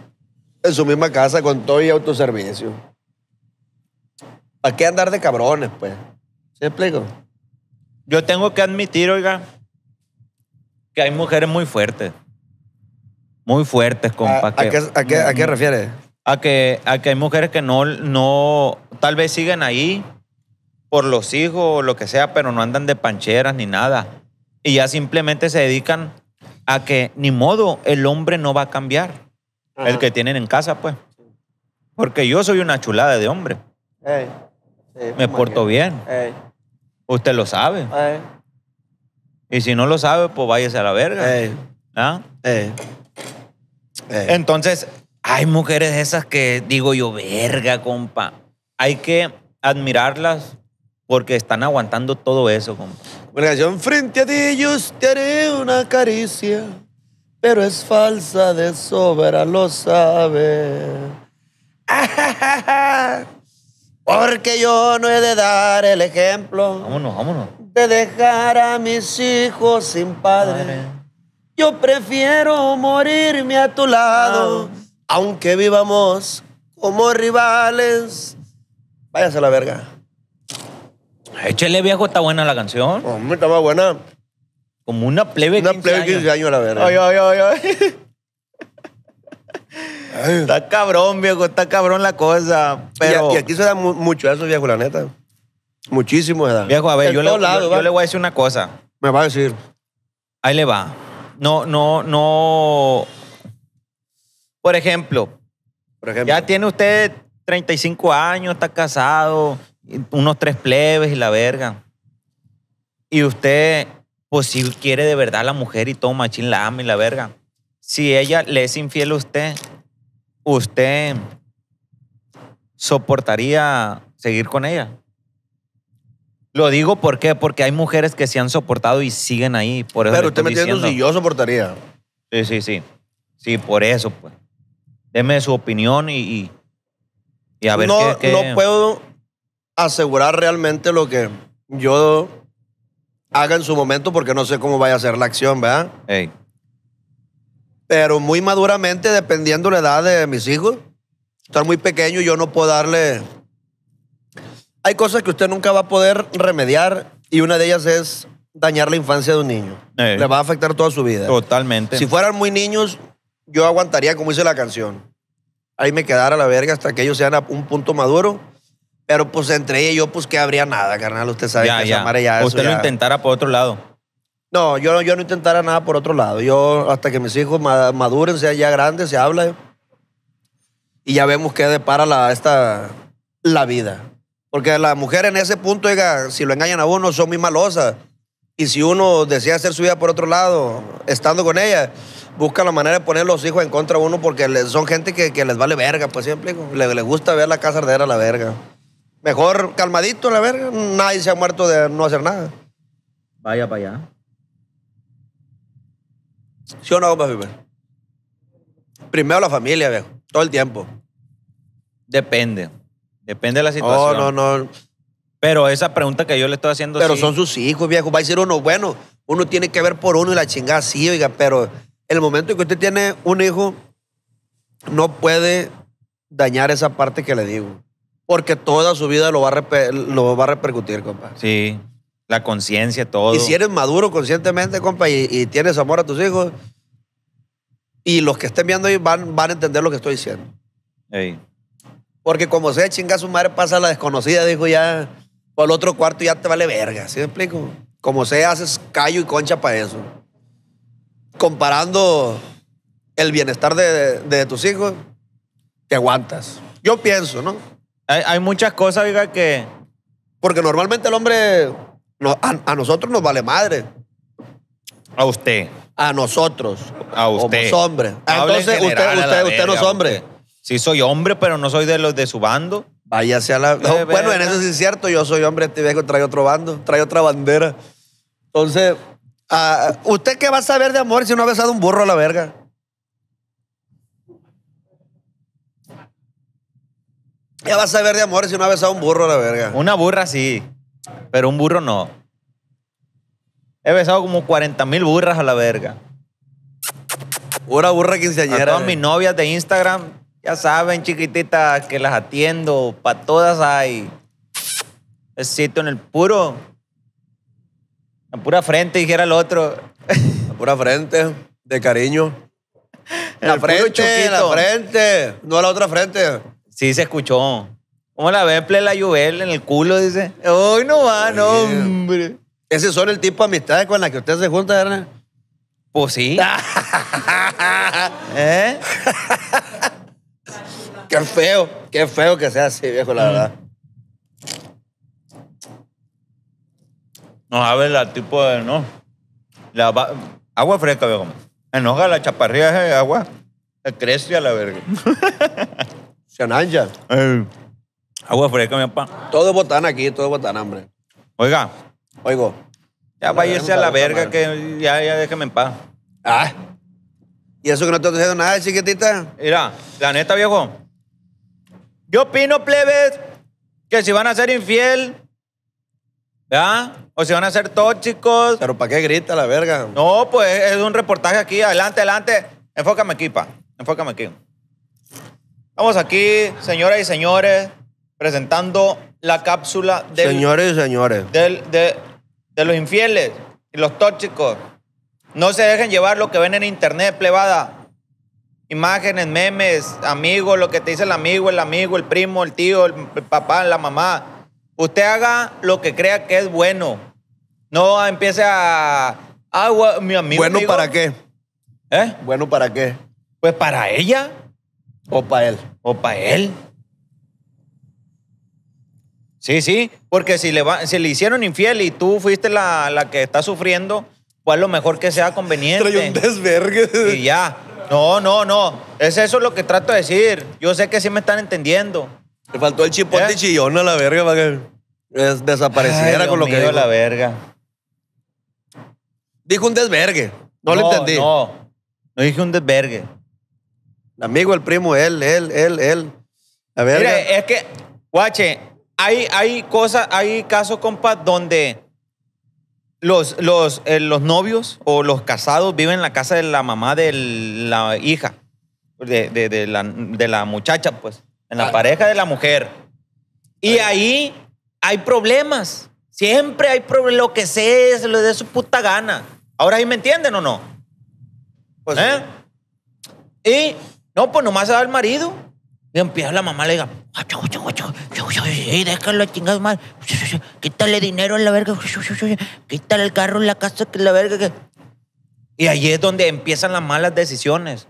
En su misma casa, con todo y autoservicio. ¿Para qué andar de cabrones, pues? ¿Se explico? Yo tengo que admitir, oiga, que hay mujeres muy fuertes. Muy fuertes, compa. ¿A, qué, a, ¿A, qué, mm. refieres? a que, que hay mujeres que no, no, tal vez siguen ahí por los hijos o lo que sea, pero no andan de pancheras ni nada. Y ya simplemente se dedican a que ni modo el hombre no va a cambiar. El que tienen en casa, pues. Porque yo soy una chulada de hombre. Me porto bien. Usted lo sabe. Y si no lo sabe, pues váyase a la verga. ¿Ah? Entonces, hay mujeres esas que digo yo, verga, compa. Hay que admirarlas porque están aguantando todo eso, compa. Yo yo frente a ti, yo te haré una caricia, pero es falsa de sobra, lo sabes. Porque yo no he de dar el ejemplo. Vámonos, vámonos. De dejar a mis hijos sin padre. Yo prefiero morirme a tu lado aunque vivamos como rivales. Váyase a la verga. Échele, viejo, está buena la canción. está más buena. Como una plebe Una 15 plebe de 15 años, la verga. Ay, ay, ay, ay. Está cabrón, viejo, está cabrón la cosa. Pero... Y, aquí se da mucho eso, viejo, la neta. Muchísimo se Viejo, a ver, yo le, yo le voy a decir una cosa. Me va a decir. Ahí le va. No, no, no por ejemplo, ya tiene usted 35 años, está casado, unos tres plebes y la verga. Y usted, pues si quiere de verdad a la mujer y todo machín la ama y la verga. Si ella le es infiel a usted, usted soportaría seguir con ella. Lo digo ¿por qué? porque hay mujeres que se han soportado y siguen ahí. Por Pero usted me entiende si yo soportaría. Sí, sí, sí. Sí, por eso, pues deme su opinión y, y, a ver no, qué, No puedo asegurar realmente lo que yo haga en su momento porque no sé cómo vaya a ser la acción, ¿verdad? Pero muy maduramente, dependiendo la edad de mis hijos, están muy pequeños, yo no puedo darle... Hay cosas que usted nunca va a poder remediar y una de ellas es dañar la infancia de un niño. Le va a afectar toda su vida. Totalmente. Si fueran muy niños, yo aguantaría como hice la canción. Ahí me quedara la verga hasta que ellos sean a un punto maduro. Pero pues entre ellos, pues que habría nada, carnal. Usted sabe que ya. Esa ya Usted lo intentara por otro lado. No, yo, yo no intentara nada por otro lado. Yo, hasta que mis hijos maduren, sea ya grandes, se habla. Y ya vemos qué depara la, esta, la vida. Porque la mujer en ese punto, si lo engañan a uno, son muy malosas. Y si uno desea hacer su vida por otro lado, estando con ella, busca la manera de poner los hijos en contra de uno porque son gente que, les vale verga, pues siempre le, gusta ver la casa arder a la verga. Mejor calmadito la verga, nadie se ha muerto de no hacer nada. Vaya para allá. ¿Sí o no, vivir? Primero la familia, viejo, todo el tiempo. Depende. Depende de la situación. No, no, no. Pero esa pregunta que yo le estoy haciendo. Pero son sus hijos, viejo. Va a decir uno, bueno, uno tiene que ver por uno y la chingada sí, oiga, pero el momento en que usted tiene un hijo, no puede dañar esa parte que le digo. Porque toda su vida lo va a, lo va a repercutir, compa. Sí, la conciencia, todo. Y si eres maduro conscientemente, compa, y, tienes amor a tus hijos, y los que estén viendo ahí van, van a entender lo que estoy diciendo. Porque como sea chinga su madre, pasa la desconocida, dijo ya, por el otro cuarto ya te vale verga, ¿sí me explico? Como sea, haces callo y concha para eso comparando el bienestar de, tus hijos, te aguantas. Yo pienso, ¿no? Hay, muchas cosas, diga, que... Porque normalmente el hombre, a, nosotros nos vale madre. A usted. A nosotros. A usted. los hombres. Entonces, usted, usted, no es hombre. Sí, soy hombre, pero no soy de los de su bando. Vaya sea la. bueno, en eso sí es cierto. Yo soy hombre, este viejo trae otro bando, trae otra bandera. Entonces, Ah, ¿Usted qué va a saber de amor si no ha besado un burro a la verga? ¿Qué va a saber de amor si no ha besado un burro a la verga. Una burra sí, pero un burro no. He besado como 40 mil burras a la verga. Una burra que A todas eh. mis novias de Instagram, ya saben, chiquititas, que las atiendo. Para todas hay. Besito en el puro. A pura frente, dijera el otro. A pura frente, de cariño. La frente, la frente. No a la otra frente. Sí, se escuchó. ¿Cómo la ve, la Yubel en el culo? Dice. Hoy no va, no, hombre. ¿Ese son el tipo de amistades con la que usted se junta, ¿verdad? Pues sí. ¿Eh? qué feo, qué feo que sea así, viejo, la mm. verdad. No ver la tipo de, no. La agua fresca, viejo. Enoja la chaparrilla de agua. Se crece a la verga. Se agua fresca, mi papá. Todo es aquí, todo es hambre. hombre. Oiga, Oigo. ya váyase a la verga que ya, ya déjeme en paz. Ah. ¿Y eso que no te estoy diciendo nada, chiquitita? Mira, la neta, viejo. Yo opino, plebes, que si van a ser infiel, ¿verdad? o si van a ser tóxicos. Pero ¿para qué grita la verga? No, pues es un reportaje aquí. Adelante, adelante. Enfócame aquí, pa. Enfócame aquí. Estamos aquí, señoras y señores, presentando la cápsula de... señores y señores. de, de los infieles y los tóxicos. No se dejen llevar lo que ven en internet, plebada. Imágenes, memes, amigos, lo que te dice el amigo, el amigo, el primo, el tío, el papá, la mamá. Usted haga lo que crea que es bueno. No empiece a. Ah, mi amigo. ¿Bueno para qué? ¿Eh? ¿Bueno para qué? Pues para ella. O para él. O para él. Sí, sí, porque si le, le hicieron infiel y tú fuiste la, la que está sufriendo, pues lo mejor que sea conveniente. Trae un desvergue. Y ya. No, no, no. Es eso lo que trato de decir. Yo sé que sí me están entendiendo. Le faltó el chipote ¿Eh? chillón a la verga para que desapareciera con lo que dio dijo. la verga. Dijo un desvergue. No, lo entendí. No, no dije un desvergue. El amigo, el primo, él, él, él, él. La es que, guache, hay, hay cosas, hay casos, compa, donde los, los, eh, los novios o los casados viven en la casa de la mamá de la hija, de la, de la muchacha, pues en la ah. pareja de la mujer. Y ahí hay problemas. Siempre hay problemas. Lo que sea, se lo dé su puta gana. Ahora ahí me entienden o no. Pues. ¿Eh? Y no, pues nomás se va el marido. Y empieza la mamá, le diga, déjalo mal. Quítale dinero a la verga. Quítale el carro en la casa que la verga. Y ahí es donde empiezan las malas decisiones.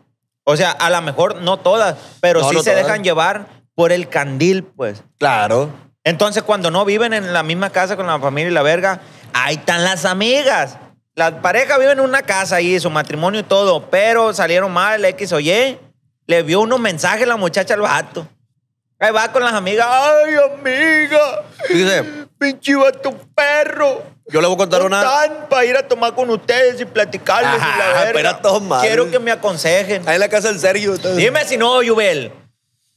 O sea, a lo mejor no todas, pero sí se dejan llevar por el candil, pues. Claro. Entonces, cuando no viven en la misma casa con la familia y la verga, ahí están las amigas. Las parejas viven en una casa ahí, su matrimonio y todo, pero salieron mal, X o Y. Le vio unos mensajes la muchacha al vato. Ahí va con las amigas. ¡Ay, amiga! Dice, pinche vato perro. Yo le voy a contar una. Están para ir a tomar con ustedes y platicarles Espera, y Quiero que me aconsejen. Ahí en la casa del Sergio. Dime si no, Yubel.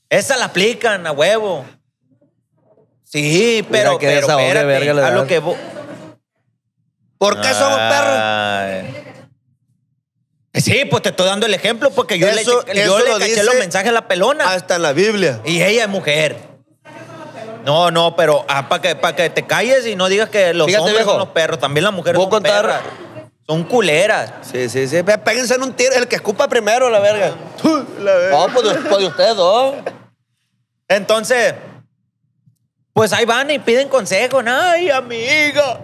Esa la aplican a huevo. Sí, pero, pero a lo que ¿Por qué somos perros? Sí, pues te estoy dando el ejemplo porque yo le, yo los mensajes a la pelona. Hasta en la Biblia. Y ella es mujer. No, no, pero ah, para que, te calles y no digas que los hombres son los perros, también las mujeres son contar... Son culeras. Sí, sí, sí. Péguense en un tiro. El que escupa primero, la verga. Ah. la verga. No, pues, pues, de ustedes dos. Entonces, pues ahí van y piden consejos. Ay, amiga,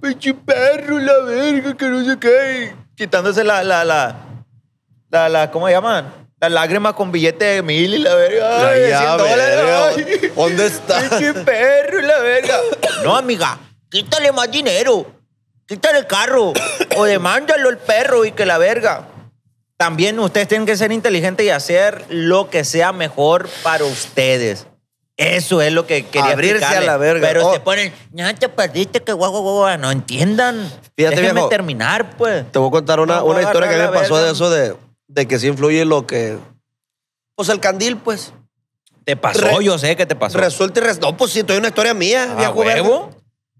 pinche perro, la verga, que no sé qué. Quitándose la, la, la, la, la ¿cómo llaman? lágrimas con billete de mil y la verga. está? perro y la verga! No, amiga, quítale más dinero. Quítale el carro. O demándalo el perro y que la verga. También ustedes tienen que ser inteligentes y hacer lo que sea mejor para ustedes. Eso es lo que quería Abrirse a la verga. Pero se oh. ponen, ya te perdiste, que guau, No entiendan. terminar, pues. Te voy a contar una, historia que me pasó de eso de, de que sí influye lo que. Pues el candil, pues. Te pasó, yo sé que te pasó. Resulta y No, pues sí, estoy una historia mía, ah,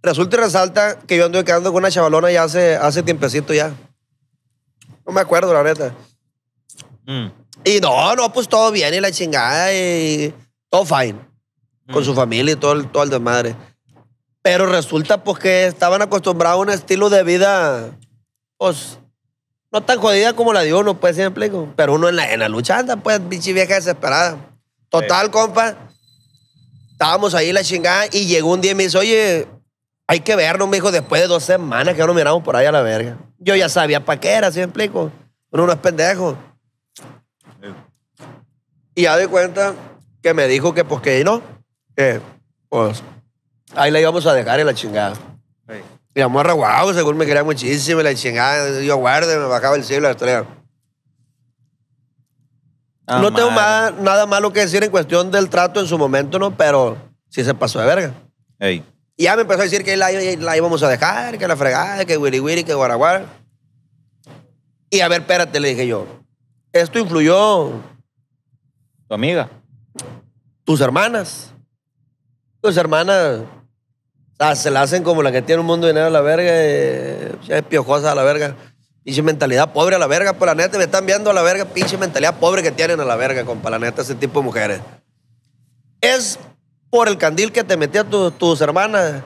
Resulta y resalta que yo anduve quedando con una chavalona ya hace, hace tiempecito ya. No me acuerdo, la neta. Mm. Y no, no, pues todo bien y la chingada y todo fine. Con mm. su familia y todo el, todo el desmadre. Pero resulta pues que estaban acostumbrados a un estilo de vida, pues, no tan jodida como la de uno, pues, ¿sí me Pero uno en la, en la lucha anda, pues, bichi vieja desesperada. Total, compa, estábamos ahí la chingada y llegó un día y me dice, oye, hay que vernos, me dijo, después de dos semanas que no nos miramos por ahí a la verga. Yo ya sabía para qué era, ¿sí me explico? Uno no es pendejo. Y ya de cuenta que me dijo que, pues, que no, que, pues, ahí la íbamos a dejar en la chingada mi amor morra, según me quería muchísimo, la chingada, yo guarde, me bajaba el cielo la estrella. Ah, no tengo nada malo que decir en cuestión del trato en su momento, ¿no? Pero sí se pasó de verga. Y ya me empezó a decir que la, íbamos a dejar, que la fregada, que wiri wiri, que guaraguara. Y a ver, espérate, le dije yo. Esto influyó. ¿Tu amiga? Tus hermanas. Tus hermanas o sea, se la hacen como la que tiene un mundo de dinero a la verga, y, eh, es piojosa a la verga. Pinche mentalidad pobre a la verga, por pues, la neta, me están viendo a la verga, pinche mentalidad pobre que tienen a la verga, compa, la neta, ese tipo de mujeres. Es por el candil que te metía a tus hermanas.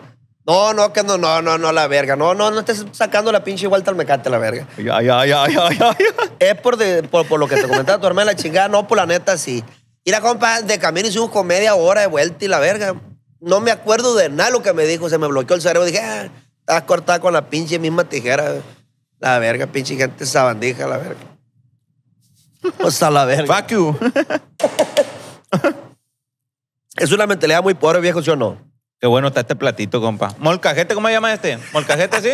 No, no, que no, no, no, no, la verga. No, no, no estés sacando la pinche vuelta al mecate, la verga. Ya, ya, ya, ya, Es por, lo que te comentaba tu hermana, la chingada, no, por pues, la neta, sí. Y la compa, de camino hicimos comedia comedia hora de vuelta y la verga no me acuerdo de nada lo que me dijo. Se me bloqueó el cerebro. Dije, ah, estás cortada con la pinche misma tijera. La verga, pinche gente sabandija, la verga. O sea, la verga. Fuck es una mentalidad muy pobre, viejo, ¿sí o no? Qué bueno está este platito, compa. Molcajete, ¿cómo se llama este? ¿Molcajete, sí?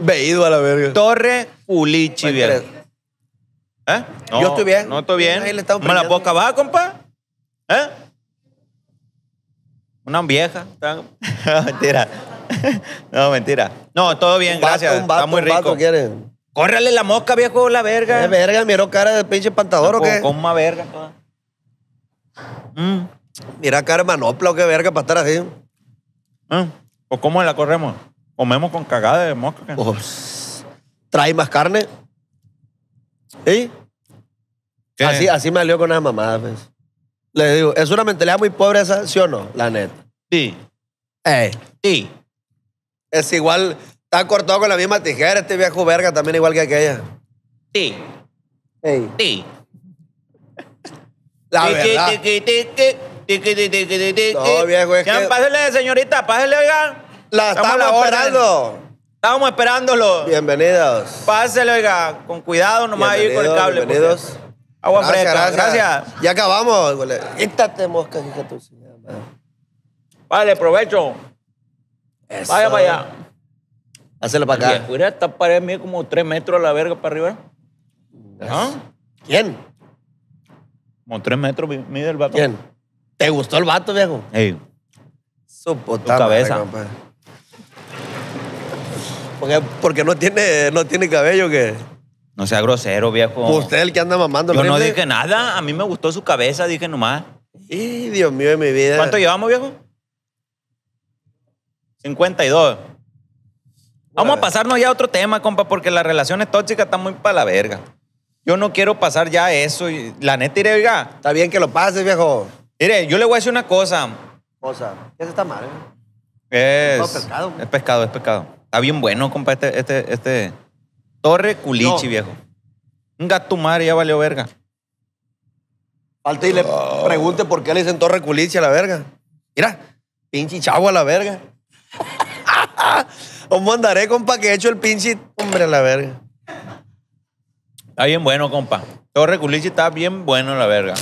Veído a la verga. Torre pulichi viejo. ¿Eh? Yo estoy bien. No estoy bien. Ahí ¿Me la boca baja compa? ¿Eh? Una vieja. No, mentira. No, mentira. No, todo bien, gracias. Está muy rico. Un la mosca, viejo, la verga. Eh, verga? ¿Miró cara de pinche pantador o qué? Con más verga. Mm. Mira cara de manopla o qué verga para estar así. Mm. ¿O cómo la corremos? Comemos con cagada de mosca. Pues, ¿Trae más carne? ¿Sí? Así, así me salió con las mamadas, pues. Le digo, es una mentalidad muy pobre esa, ¿sí o no? La neta. Sí. Eh. Sí. Es igual, está cortado con la misma tijera este viejo verga, también igual que aquella. Sí. Ey. Sí. La verdad. No, viejo, es que... Pásenle, señorita, pásenle, oiga. La estamos esperando. Estábamos esperándolo. Bienvenidos. Pásenle, oiga, con cuidado nomás ahí con el cable. Bienvenidos. Agua fresca, gracias. gracias. Ya acabamos. Quítate mosca, que tú. Vale, provecho. Eso. Vaya para allá. Hazlo para acá. Mira, esta pared mía como tres metros a la verga para arriba. ¿Ah? ¿Quién? Como tres metros mide el vato. ¿Quién? ¿Te gustó el vato, viejo? Sí. Su puta cabeza. Porque, porque no tiene, no tiene cabello que. No sea grosero, viejo. Usted el que anda mamando. Yo no dije nada. A mí me gustó su cabeza, dije nomás. Y Dios mío de mi vida. ¿Cuánto llevamos, viejo? 52. Vamos a pasarnos ya a otro tema, compa, porque las relaciones tóxicas están muy para la verga. Yo no quiero pasar ya eso. la neta, iré, oiga. Está bien que lo pases, viejo. Mire, yo le voy a decir una cosa. Cosa. se está mal, ¿eh? Es. Es pescado. Es pescado, es pescado. Está bien bueno, compa, este, este, este Torre culichi, viejo. Un madre ya valió verga. Falta y le pregunte por qué le dicen Torre Culichi a la verga. Mira, pinche chavo a la verga. ¿Cómo andaré, compa, que he hecho el pinche hombre a la verga? Está bien bueno, compa. Torre culichi está bien bueno, la verga.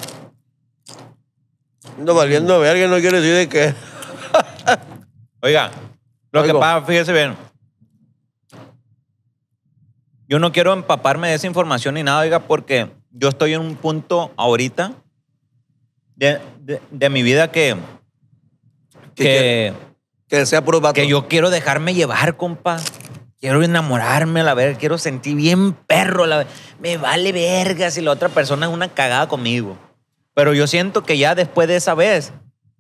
No valiendo verga, no quiere decir de qué. Oiga, lo que pasa, fíjese bien. Yo no quiero empaparme de esa información ni nada, oiga, porque yo estoy en un punto ahorita de, mi vida que. Que, que, sea Que yo quiero dejarme llevar, compa. Quiero enamorarme a la vez, quiero sentir bien perro. La, me vale verga si la otra persona es una cagada conmigo. Pero yo siento que ya después de esa vez,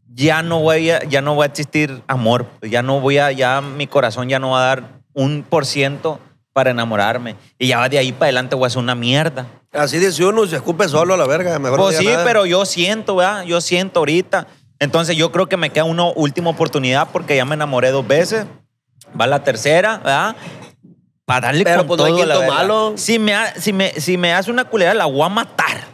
ya no voy a, ya no voy a existir amor. Ya no voy a, ya mi corazón ya no va a dar un por ciento para enamorarme. Y ya va de ahí para adelante voy a hacer una mierda. Así dice uno, se escupe solo a la verga. Mejor pues sí, pero yo siento, ¿verdad? Yo siento ahorita. Entonces yo creo que me queda una última oportunidad porque ya me enamoré dos veces. Va la tercera, ¿verdad? Para darle pero, con pues, todo Si me, si, me, hace una culera, la voy a matar.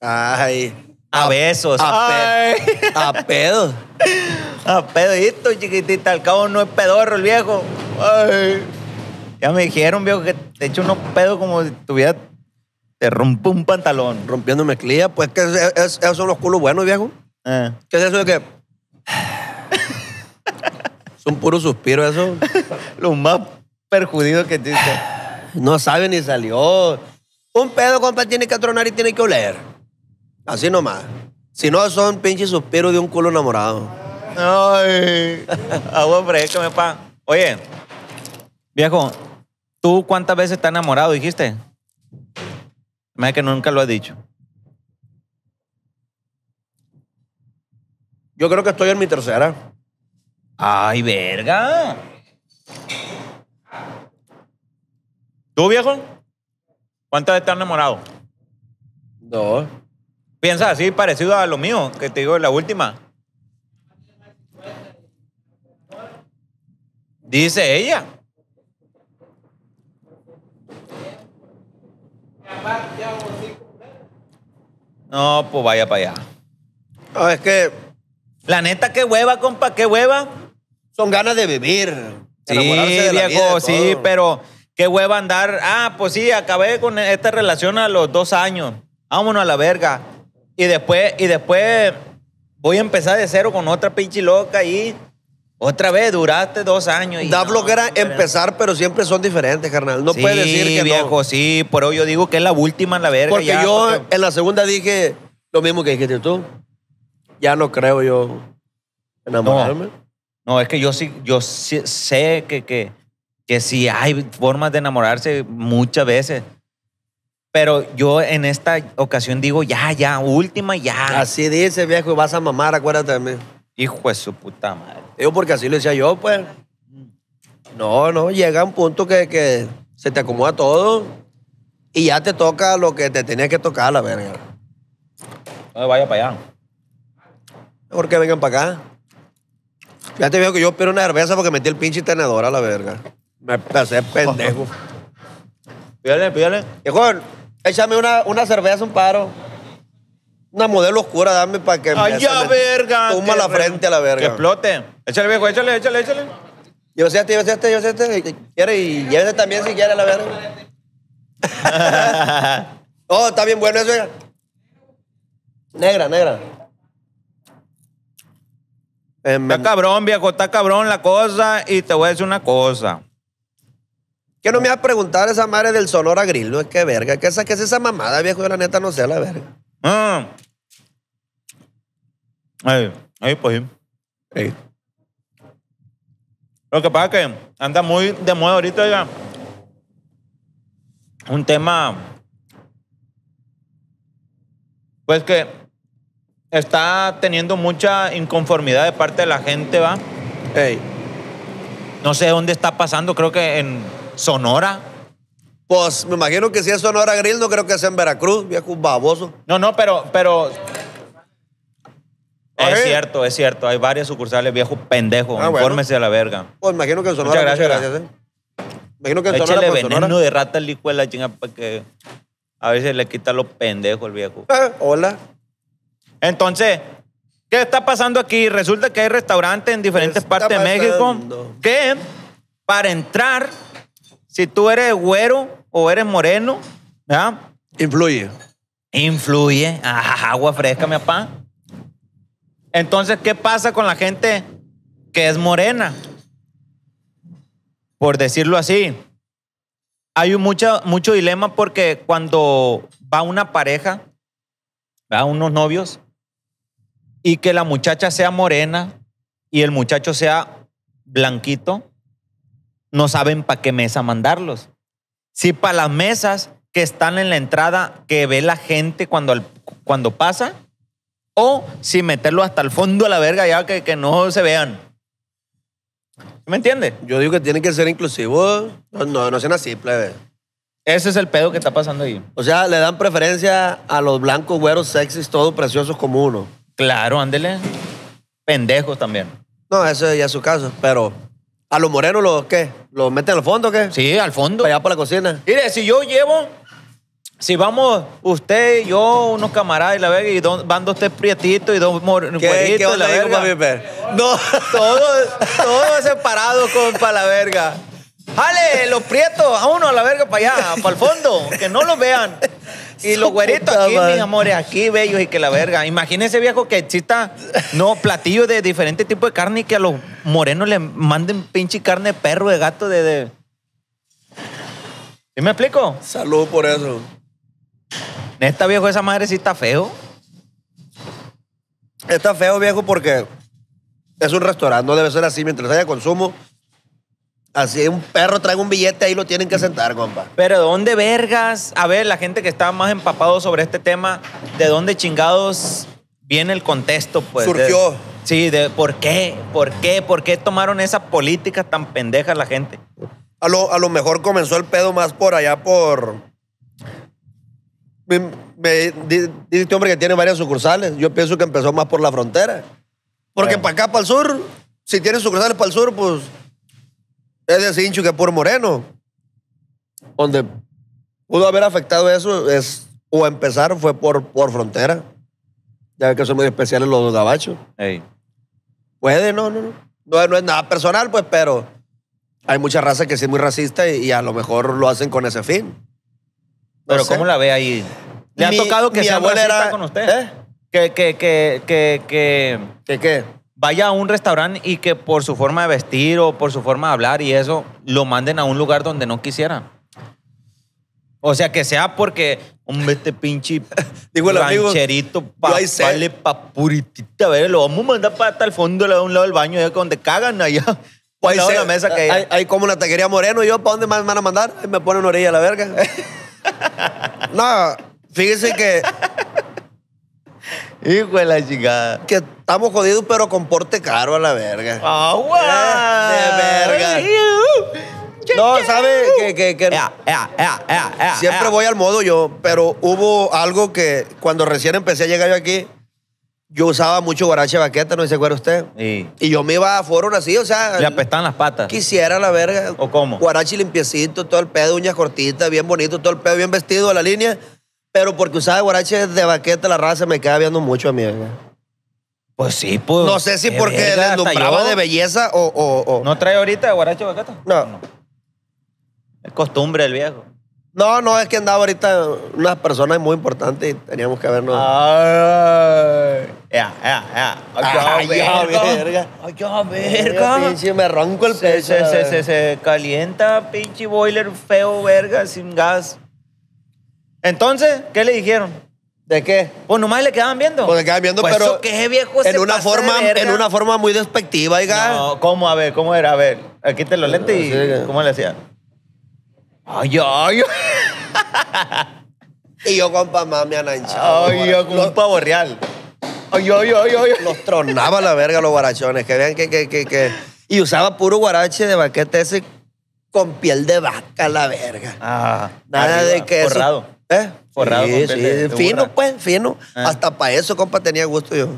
Ay. A, besos. A, pedo a pedo. a pedito, chiquitita. Al cabo no es pedorro el viejo. Ay. Ya me dijeron, viejo, que te echo unos pedos como si tuviera. Te rompe un pantalón. Rompiendo mezclilla, pues que esos son los culos buenos, viejo. Eh. ¿Qué es eso de que.? son puros suspiros esos los más perjudidos que te No sabe ni salió. Un pedo, compa, tiene que tronar y tiene que oler. Así nomás. Si no, son pinches suspiros de un culo enamorado. Ay, agua fresca, mi pa. Oye, viejo, ¿Tú cuántas veces te has enamorado, dijiste? Me que nunca lo has dicho. Yo creo que estoy en mi tercera. ¡Ay, verga! ¿Tú, viejo? ¿Cuántas veces te has enamorado? Dos. Piensa así, parecido a lo mío, que te digo la última. Dice ella. No, pues vaya para allá. No, es que. La neta, qué hueva, compa, qué hueva. Son ganas de vivir. Sí, de sí, pero qué hueva andar. Ah, pues sí, acabé con esta relación a los dos años. Vámonos a la verga. Y después, y después voy a empezar de cero con otra pinche loca ahí. Otra vez, duraste dos años. Y da no, empezar, pero siempre son diferentes, carnal. No puedes decir que viejo, no. Sí, pero yo digo que es la última en la verga. Porque yo en la segunda dije lo mismo que dijiste tú. Ya no creo yo enamorarme. No, es que yo sí, yo sé que, que, que sí hay formas de enamorarse muchas veces. Pero yo en esta ocasión digo, ya, ya, última, ya. Así dice, viejo, vas a mamar, acuérdate de mí. Hijo de su puta madre. Digo, porque así lo decía yo, pues. No, no, llega un punto que, se te acomoda todo y ya te toca lo que te tenía que tocar, la verga. No vaya para allá. Mejor vengan para acá. Ya te veo que yo pido una cerveza porque metí el pinche tenedor a la verga. Me pasé pendejo. pídale, pídale. Hijo, échame una, una cerveza, un paro una modelo oscura, dame para que. ¡Ay, ya, verga! Toma la frente a la verga. Que explote. Échale, viejo, échale, échale, échale. Llévese este, yo este, llévese este. Quiere y llévese también si quiere la verga. oh, está bien bueno eso, Negra, negra. Eh, está cabrón, viejo, está cabrón la cosa. Y te voy a decir una cosa. ¿Qué no me vas a preguntar esa madre del Sonora Grill? No es que verga. ¿Qué es, qué es esa mamada, viejo? Yo la neta no sé la verga. Ah. Ahí, ahí pues, Lo que pasa es que anda muy de moda ahorita ya un tema pues que está teniendo mucha inconformidad de parte de la gente, ¿va? No sé dónde está pasando, creo que en Sonora pues me imagino que si es Sonora Grill, no creo que sea en Veracruz, viejo baboso. No, no, pero, pero ¿Ah, es cierto, es cierto. Hay varias sucursales, viejo pendejo. Ah, a la verga. Pues imagino que en Sonora. Muchas gracias. gracias ¿eh? Imagino que en Sonora. Échale pues, veneno de rata al de la chinga para que a veces le quita los pendejos el viejo. Ah, hola. Entonces, ¿qué está pasando aquí? Resulta que hay restaurantes en diferentes partes de México que para entrar, si tú eres güero, o eres moreno, ¿verdad? Influye. Influye. Ajá, ah, agua fresca, mi papá. Entonces, ¿qué pasa con la gente que es morena? Por decirlo así. Hay mucho, mucho dilema porque cuando va una pareja, va unos novios, y que la muchacha sea morena y el muchacho sea blanquito, no saben para qué mesa mandarlos. Si para las mesas que están en la entrada que ve la gente cuando, cuando pasa. O si meterlo hasta el fondo a la verga ya que, no se vean. ¿Me entiende? Yo digo que tienen que ser inclusivos. No, no, sean así, plebe. Ese es el pedo que está pasando ahí. O sea, le dan preferencia a los blancos, güeros, sexys, todos preciosos como uno. Claro, ándele. Pendejos también. No, eso ya es su caso, pero ¿A los morenos los qué? ¿Los meten al fondo o qué? Sí, al fondo. allá para la cocina. Mire, si yo llevo, si vamos usted, yo, unos camaradas y la verga, y van dos tres prietitos y dos verga. ¿Qué, ¿qué la verga. No, todos todo separados, para la verga. ¡Jale, los prietos! ¡A uno a la verga para allá, para el fondo! ¡Que no los vean! Y los güeritos aquí, mis amores, aquí bellos y que la verga. Imagínense, viejo, que exista, no, platillos de diferente tipo de carne y que a los morenos le manden pinche carne de perro, de gato, de... ¿y me explico? Salud por eso. Neta, viejo, esa madre sí está feo. Está feo, viejo, porque es un restaurante, no debe ser así. Mientras haya consumo, Así un perro trae un billete, ahí lo tienen que sentar, compa. Pero ¿de dónde vergas? A ver, la gente que está más empapado sobre este tema, ¿de dónde chingados viene el contexto? Pues, Surgió. sí, de por qué, por qué, por qué tomaron esa política tan pendeja la gente. A lo, a lo mejor comenzó el pedo más por allá por... dice este hombre que tiene varias sucursales. Yo pienso que empezó más por la frontera. Porque eh. para acá, para el sur, si tiene sucursales para el sur, pues es decir, Incho, que por Moreno, donde pudo haber afectado eso, es, o empezar fue por, por frontera. Ya ves que son muy especiales los dos gabachos. Puede, no, no, no, no. es nada personal, pues, pero hay mucha raza que sí es muy racista y, a lo mejor lo hacen con ese fin. pero, ¿cómo la ve ahí? ¿Le ha tocado que sea abuela con usted? ¿Eh? Que, que, que, que, que... qué? vaya a un restaurante y que por su forma de vestir o por su forma de hablar y eso, lo manden a un lugar donde no quisiera. O sea, que sea porque, un este pinche Digo el amigo, rancherito, pa, a ver, lo vamos a mandar para hasta el fondo, de un lado del baño, donde cagan, allá. que hay, como una taquería moreno, yo, ¿para dónde más me van a mandar? me ponen orilla a la verga. no, fíjese que Hijo de la chingada. Que estamos jodidos, pero con porte caro a la verga. ¡Agua! Ah, eh, de verga. No, ¿sabe? Que, que, que... Siempre voy al modo yo, pero hubo algo que cuando recién empecé a llegar yo aquí, yo usaba mucho guarache vaqueta, no se acuerda usted. Y yo me iba a foro así, o sea. Le apestaban las patas. Quisiera la verga. ¿O cómo? Guarache limpiecito, todo el pedo, uñas cortitas, bien bonito, todo el pedo, bien vestido a la línea. Pero porque usaba guarache de baqueta, la raza me queda viendo mucho a mí. Pues sí, pues. No sé si porque verga, deslumbraba de belleza o, ¿No trae ahorita de baqueta? No. Es costumbre el viejo. No, no, es que andaba ahorita unas personas muy importantes y teníamos que vernos. Ay. Ya, ya, ya. Ay, ya, verga. Ay, ya, verga. Pinche, me ronco el pecho. se, se, se, se calienta, pinche boiler feo, verga, sin gas. Entonces, ¿qué le dijeron? ¿De qué? Pues nomás le quedaban viendo. Pues le quedaban viendo, pues pero. Eso viejo en una forma, En una forma muy despectiva, diga. No, ¿cómo? A ver, ¿cómo era? A ver, Aquí te lo lente y. ¿Cómo le hacía? Ay, ay, ay. y yo, con más me han anchado. Ay, yo, compa, borreal. Ay, ay, ay, ay. Los tronaba la verga los guarachones. Que vean que, que, que, que. Y usaba puro guarache de baquete ese con piel de vaca, la verga. Ah, Nada de que. ¿Eh? Forrado Fino, pues, fino. Ah. Hasta para eso, compa, tenía gusto yo.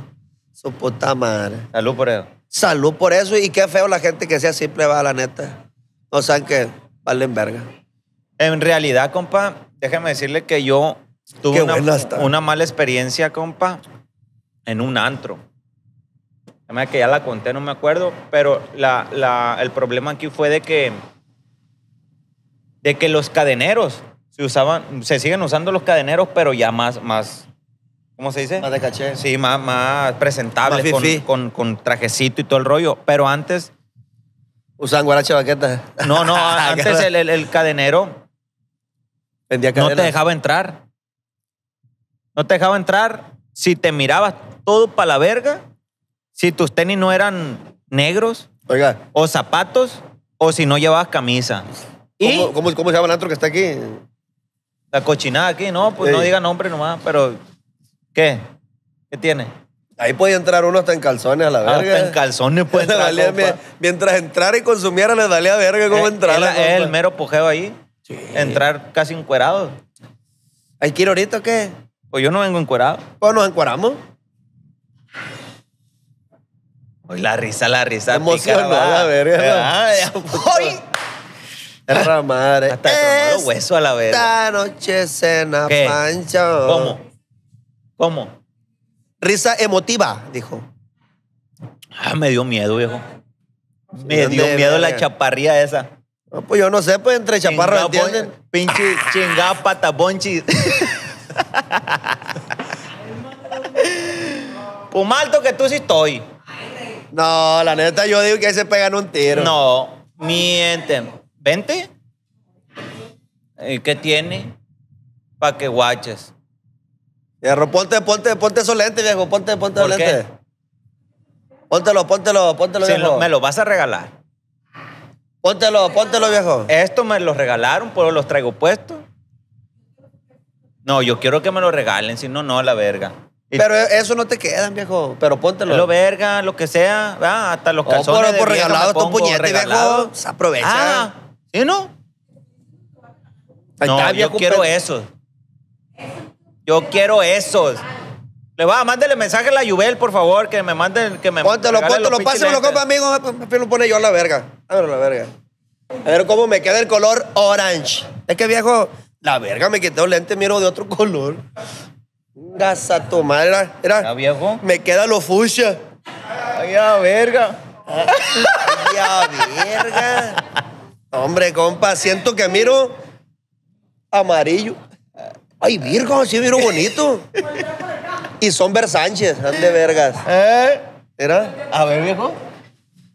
Su puta madre. Salud por eso. Salud por eso. Y qué feo la gente que sea simple, va, la neta. O saben que valen verga. En realidad, compa, déjeme decirle que yo tuve una, mala experiencia, compa, en un antro. que ya la conté, no me acuerdo, pero el problema aquí fue de que, de que los cadeneros se usaban, se siguen usando los cadeneros, pero ya más, más, ¿cómo se dice? Más de caché. Sí, más, más con, con, trajecito y todo el rollo. Pero antes, Usaban guarache, baqueta. no, no, ah, antes el, cadenero no te dejaba entrar. No te dejaba entrar. Si te mirabas todo para la verga, si tus tenis no eran negros, Oiga, o zapatos, o si no llevabas camisa. Y ¿cómo, cómo, se llama el otro que está aquí? La cochinada aquí, ¿no? Pues no diga nombre nomás, pero ¿qué? ¿Qué tiene? Ahí puede entrar uno hasta en calzones a la ah, verga. Hasta en calzones puede entrar. mientras entrara y consumiera, le a verga cómo entrar. Es el mero pujeo ahí. Entrar casi encuerado. ¿Hay que ahorita o qué? Pues yo no vengo encuerado. Pues nos encueramos. Hoy la risa, la risa. Emocionada, la verga. Ah, ¡Ay! Perra madre. Hasta el hueso hueso a la vez. Esta noche cena ¿Qué? ¿Cómo? ¿Cómo? Risa emotiva, dijo. Ah, me dio miedo, viejo. Me dio miedo la chaparría esa. pues yo no sé, pues entre chaparros, pues, ¿entienden? Pinche chingada patabonchi. malto que tú sí estoy. No, la neta, yo digo que ahí se pegan un tiro. No, mienten vente. ¿Y qué tiene? Para que guaches. Hierro, ponte, ponte, ponte esos lentes, viejo. Ponte, ponte los lentes. Póntelo, póntelo, póntelo, viejo. me lo vas a regalar. Póntelo, póntelo, viejo. Esto me lo regalaron, pero pues los traigo puestos. No, yo quiero que me lo regalen, si no, no, la verga. Pero e, eso no te quedan, viejo. Pero póntelo. Lo verga, lo que sea, ah, hasta los oh, calzones. por, de por regalado, aprovecha. Ah, ¿Y ¿Eh, no? No, yo quiero esos. Yo quiero esos. Le va, mándele mensaje a la Yubel, por favor, que me manden, que me Póntelo, póntelo, lo compa, amigo. Me lo pone yo a la verga. A ver, la verga. A ver cómo me queda el color orange. Es que, viejo, la verga, me quité los lentes, miro de otro color. Gasa tu madre. Era, viejo? Me queda lo fucha. Ay, la verga. Ay, a verga. Hombre, compa, siento que miro amarillo. Ay, Virgo, así miro bonito. y son sánchez de vergas. ¿Eh? ¿Era? A ver, viejo.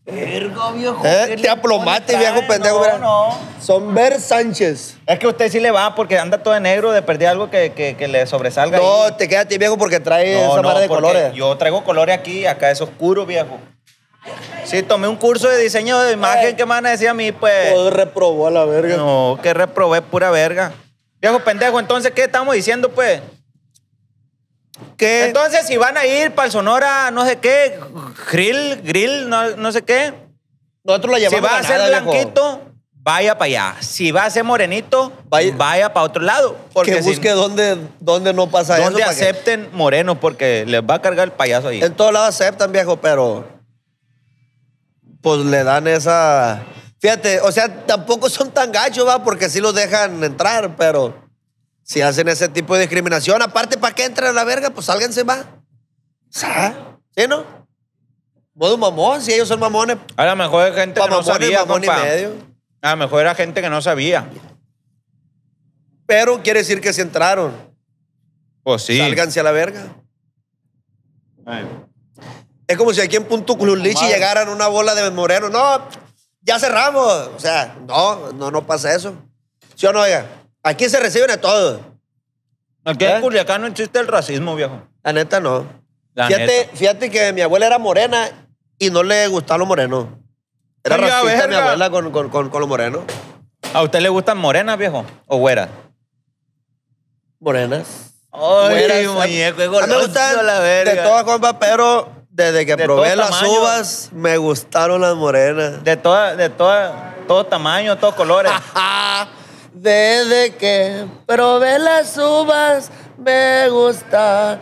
Virgo, viejo. Eh, te aplomate, viejo pendejo. No, no. Son Ver Sánchez. Es que usted sí le va porque anda todo de negro de perder algo que, le sobresalga. No, te queda a ti, viejo, porque trae esa de colores. Yo traigo colores aquí, acá es oscuro, viejo. Sí, tomé un curso de diseño de imagen que me van a a mí, pues. reprobó a la verga. No, que reprobé pura verga. Viejo pendejo, entonces, ¿qué estamos diciendo, pues? Que... Entonces, si van a ir para el Sonora, no sé qué, grill, grill, no, sé qué. Nosotros la llamamos Si va a ser blanquito, vaya para allá. Si va a ser morenito, vaya, para otro lado. Porque que busque dónde, no pasa eso. Donde acepten moreno, porque les va a cargar el payaso ahí. En todos lados aceptan, viejo, pero pues le dan esa. Fíjate, o sea, tampoco son tan gachos, va, porque sí los dejan entrar, pero si hacen ese tipo de discriminación, aparte, ¿para qué entran a la verga? Pues sálganse, va. ¿Sí, no? Modo mamón, si ellos son mamones. A lo mejor era gente que no sabía, A lo mejor era gente que no sabía. Pero quiere decir que se entraron. Pues sí. Sálganse a la verga. Es como si aquí en Punto Lichi llegaran una bola de Moreno. No, ya cerramos. O sea, no, no, no pasa eso. ¿Sí o no, oiga? Aquí se reciben a todos. Aquí en ¿Eh? Culiacán no existe el racismo, viejo. La neta no. La fíjate, que mi abuela era morena y no le gustaban los morenos. Era racista mi abuela con, con, con, los morenos. ¿A usted le gustan morenas, viejo? ¿O güeras? Morenas. Ay, muñeco, es goloso, la verga. De todas, compa, pero desde que probé las uvas, me gustaron las morenas. De toda, de toda, todo tamaño, todos colores. Desde que probé las uvas, me gustaron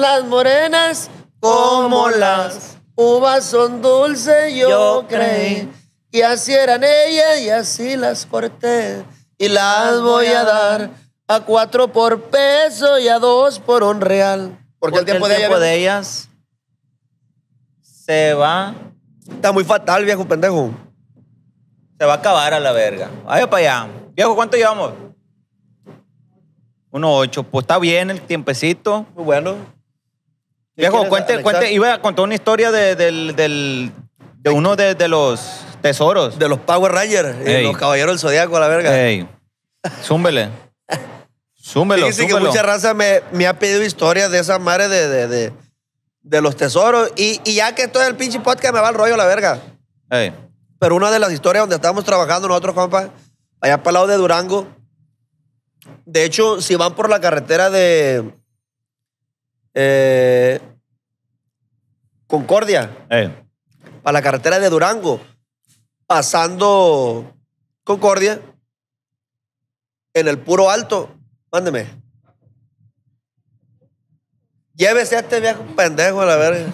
las morenas como las uvas son dulces, yo, creí. Y así eran ellas y así las corté. Y las voy a dar a cuatro por peso y a dos por un real. Porque, el tiempo, de, de ellas se va. Está muy fatal, viejo pendejo. Se va a acabar a la verga. Vaya para allá. Viejo, ¿cuánto llevamos? ocho. Pues está bien el tiempecito. Muy bueno. Viejo, cuente, cuente. Iba a contar una historia de, de uno de, los tesoros. De los Power Rangers. los Caballeros del Zodiaco, a la verga. Ey. Zúmbele. Zúmbelo, zúmbelo. que mucha raza me, ha pedido historias de esa madre de de los tesoros. Y, ya que es el pinche podcast me va el rollo la verga. Pero una de las historias donde estábamos trabajando nosotros, compa, allá para el lado de Durango. De hecho, si van por la carretera de eh, Concordia, para la carretera de Durango, pasando Concordia, en el puro alto, mándeme. Llévese a este viejo pendejo a la verga.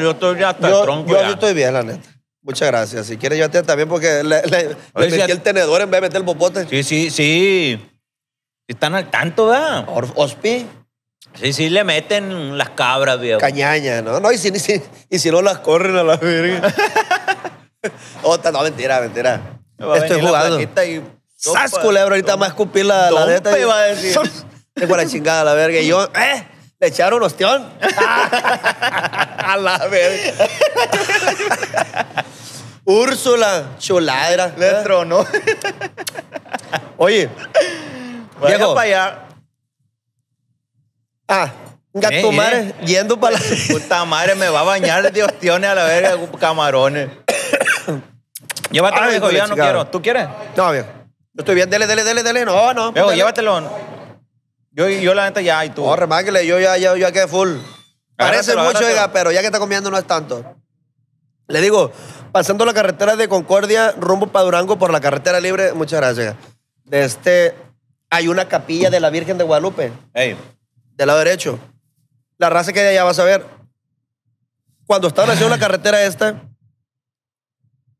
yo estoy ya hasta tronco yo estoy bien, la neta. Muchas gracias. Si quieres, yo también porque le, metí el tenedor en vez de meter el popote. Sí, sí, sí. Están al tanto, ¿verdad? Ospi, Sí, sí, le meten las cabras, viejo. cañaña, ¿no? No, y si, y si- no las corren a la verga. Otra, no, mentira, mentira. Estoy jugando. ¡Sas, culebra! Ahorita más escupir la, la de va iba a decir. De la chingada, la verga. Y yo, ¡eh! Le echaron ostión. a la verga. Úrsula, chuladra. Le ¿eh? tronó. Oye, a Diego. para allá. Ah, gato eh, eh, madre, yendo para la... Puta madre, me va a bañar de ostiones a la verga, camarones. Llévatelo, Ay, yo ya no quiero. ¿Tú quieres? No, viejo. No estoy bien, dele, dele, dele, dele. No, no. llévatelo. Yo, yo la neta ya, y tú. No, remáquele, yo ya, ya quedé full. Parece mucho, pero ya que está comiendo no es tanto. Le digo, pasando la carretera de Concordia, rumbo para Durango por la carretera libre, muchas gracias. De este, hay una capilla de la Virgen de Guadalupe. Ey. Del lado derecho. La raza que hay allá vas a ver. Cuando estaba haciendo la carretera esta,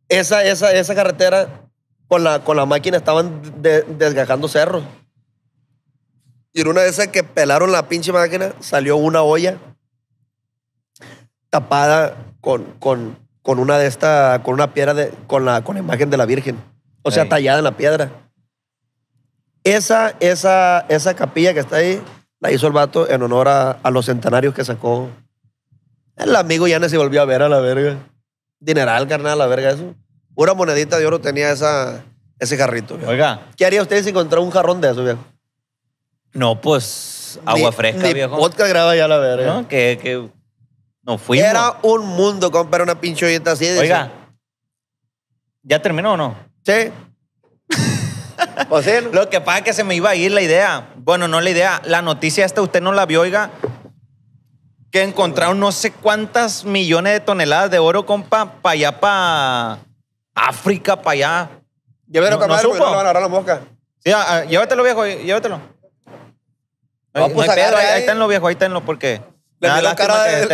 esa, esa, esa carretera con la, con máquina estaban desgajando cerros. Y en una de esas que pelaron la pinche máquina, salió una olla tapada con, con, con una de estas, con una piedra, de, con, la, con imagen de la Virgen. O sea, tallada en la piedra. Esa, esa, esa capilla que está ahí la hizo el vato en honor a, a los centenarios que sacó. El amigo ya no se volvió a ver a la verga. Dineral, carnal, a la verga eso. Una monedita de oro tenía esa, ese jarrito. viejo. Oiga, ¿Qué haría usted si encontrara un jarrón de eso, viejo? no, pues agua fresca, viejo. podcast graba ya la verga. ¿No? Que, que no fuimos. Era un mundo comprar una pinche así. Oiga, ¿ya terminó o no? Sí. Pues Lo que pasa es que se me iba a ir la idea. Bueno, no la idea. La noticia esta usted no la vio, oiga. Que encontraron no sé cuántas millones de toneladas de oro, compa, para allá, para África para allá. Llévatelo, no, no, van a la mosca. Ah, ah, llévatelo, viejo, llévatelo. No, pues no ahí, ahí, están los ahí porque. Le miró cara, le,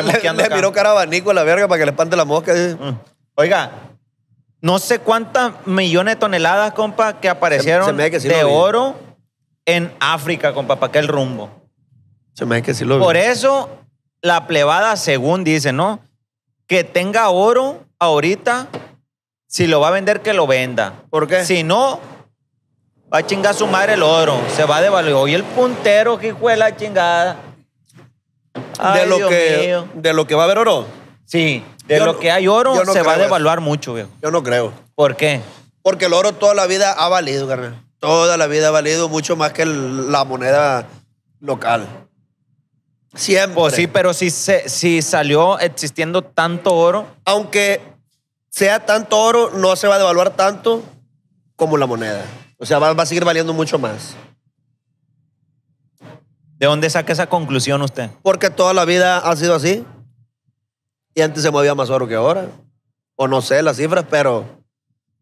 cara a a la verga para que le espante la mosca. Mm. Oiga, no sé cuántas millones de toneladas, compa, que aparecieron de oro en África, compa, para aquel rumbo. Se me que sí lo Por eso, la plebada, según dice, ¿no? Que tenga oro ahorita si lo va a vender, que lo venda. ¿Por qué? Si no, va a chingar su madre el oro. Se va a devaluar. Y el puntero, que fue la chingada. de, lo que, de lo que va a haber oro. Sí, de lo que hay oro se va a devaluar mucho, viejo. Yo no creo. ¿Por qué? Porque el oro toda la vida ha valido, carnal. Toda la vida ha valido mucho más que la moneda local. Siempre. Pues sí, pero si, si salió existiendo tanto oro. Aunque sea tanto oro, no se va a devaluar tanto como la moneda. O sea, va, a seguir valiendo mucho más. ¿De dónde saca esa conclusión usted? Porque toda la vida ha sido así. Y antes se movía más oro que ahora. O no sé las cifras, pero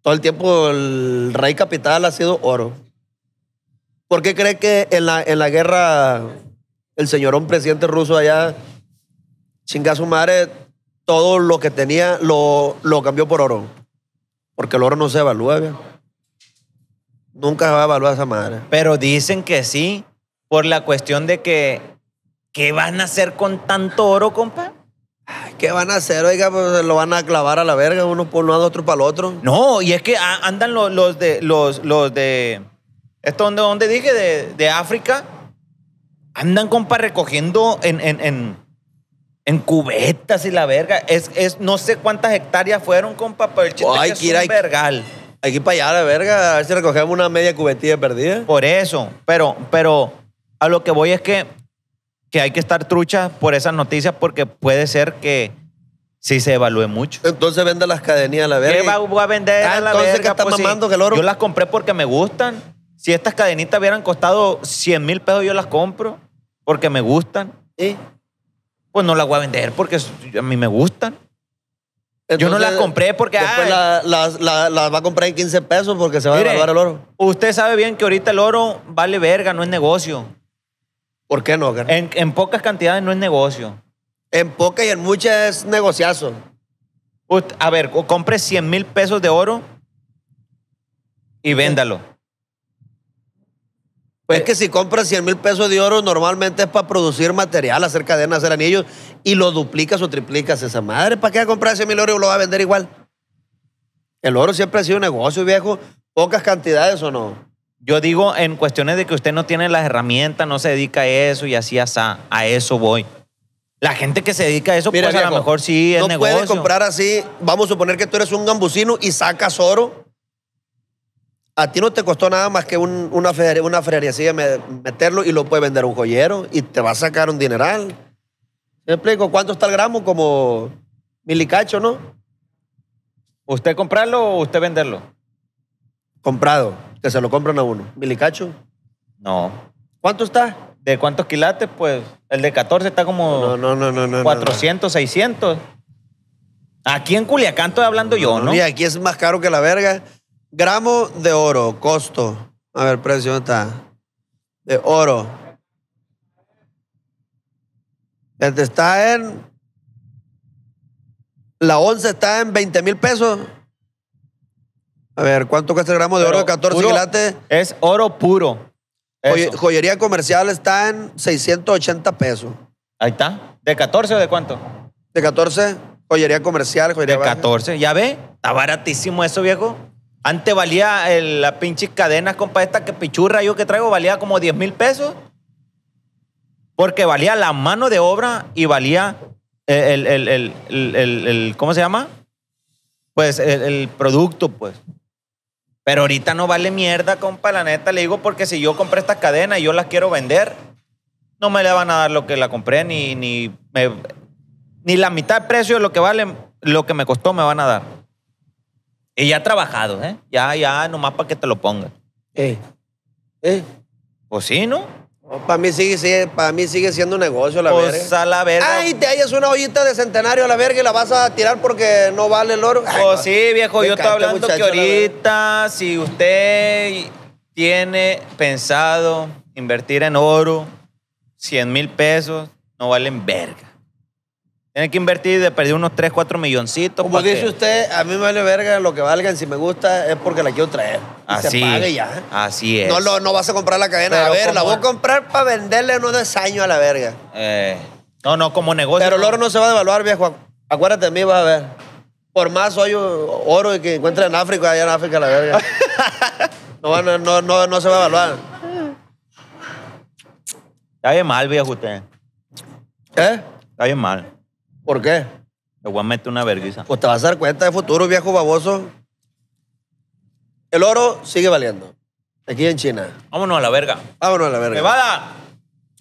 todo el tiempo el rey capital ha sido oro. ¿Por qué cree que en la, en la guerra el señorón presidente ruso allá, chinga su madre, todo lo que tenía lo, cambió por oro. Porque el oro no se evalúa, Nunca se va a evaluar esa madre. Pero dicen que sí, por la cuestión de que, ¿qué van a hacer con tanto oro, compa? ¿Qué van a hacer? Oiga, pues lo van a clavar a la verga, uno por uno lado, otro para el otro. No, y es que andan los, de, los, los de, esto donde, donde dije, de, de África, andan, compa, recogiendo en, en en cubetas y la verga. Es, es, no sé cuántas hectáreas fueron, con pero el chiste oh, vergal. Hay que ir para allá, la verga, a ver si recogemos una media cubetilla perdida. Por eso. Pero, pero a lo que voy es que, que hay que estar trucha por esas noticias porque puede ser que sí se evalúe mucho. Entonces vende las cadenillas a la verga. ¿Qué va, a vender ah, a la verga? Pues yo las compré porque me gustan. Si estas cadenitas hubieran costado 100 mil pesos, yo las compro porque me gustan. ¿Y? pues no la voy a vender porque a mí me gustan. Yo no la compré porque. Después las la, va a comprar en 15 pesos porque se va a devaluar el oro. Usted sabe bien que ahorita el oro vale verga, no es negocio. ¿Por qué no? En, pocas cantidades no es negocio. En pocas y en muchas es negociazo. a ver, compre 100 mil pesos de oro y véndalo. Pues es eh, que si compras 100 mil pesos de oro, normalmente es para producir material, hacer cadenas, hacer anillos, y lo duplicas o triplicas esa madre. ¿Para qué comprar ese mil oro y lo va a vender igual? El oro siempre ha sido un negocio, viejo. Pocas cantidades o no. Yo digo en cuestiones de que usted no tiene las herramientas, no se dedica a eso y así, hasta a eso voy. La gente que se dedica a eso, pues a lo mejor sí es negocio. No puedes comprar así. Vamos a suponer que tú eres un gambusino y sacas oro a ti no te costó nada más que un, una, feria una meterlo y lo puede vender un joyero y te va a sacar un dineral. ¿Me explico? ¿Cuánto está el gramo? Como milicacho, ¿no? ¿Usted comprarlo o usted venderlo? Comprado, que se lo compran a uno. ¿Milicacho? No. ¿Cuánto está? ¿De cuántos quilates? Pues el de 14 está como no, no, no, 400, 600. Aquí en Culiacán estoy hablando yo, ¿no? Y aquí es más caro que la verga. Gramo de oro, costo. A ver, precio, ¿dónde está? De oro. Este está en. La once está en 20 mil pesos. A ver, ¿cuánto cuesta el gramo de oro 14 quilates? Es oro puro. joyería comercial está en 680 pesos. Ahí está. ¿De 14 o de cuánto? De 14, joyería comercial, joyería. De 14, ya ve. Está baratísimo eso, viejo. Antes valía eh, la pinche cadena, compa, esta que pichurra yo que traigo valía como 10 mil pesos. Porque valía la mano de obra y valía eh, el, el, el el ¿cómo se llama? Pues el producto, pues. Pero ahorita no vale mierda, compa, la neta. Le digo porque si yo compré estas cadenas y yo las quiero vender, no me le van a dar lo que la compré, ni, ni, ni la mitad de precio de lo que vale, lo que me costó me van a dar. Y ya trabajado, ¿eh? Ya, ya, nomás para que te lo ponga Eh. Eh. Pues sí, ¿no? Oh, para mí sigue, siendo un mí sigue siendo negocio la pues verga. Pues a la verga. Ay, te hallas una ollita de centenario a la verga y la vas a tirar porque no vale el oro. Pues sí, viejo, yo estoy hablando que ahorita, si usted tiene pensado invertir en oro, 100 mil pesos no valen verga. Tiene que invertir de perder unos 3, 4 milloncitos. Como dice usted, a mí me vale verga lo que valgan. Si me gusta es porque la quiero traer. así, se ya. Así es. No, vas a comprar la cadena. a ver, la voy a comprar para venderle unos unos años a la verga. Eh, no, no, como negocio. Pero el oro no se va a devaluar, viejo. Acuérdate de mí, va a ver. Por más oro y que encuentre en África, allá en África, la verga. no, no se va a devaluar. Está bien mal, viejo, usted. ¿Eh? Está bien mal. ¿Por qué? Te voy a meter una vergüenza. Pues te vas a dar cuenta de futuro, viejo baboso. El oro sigue valiendo. Aquí en China. Vámonos a la verga. Vámonos a la verga. Nevada,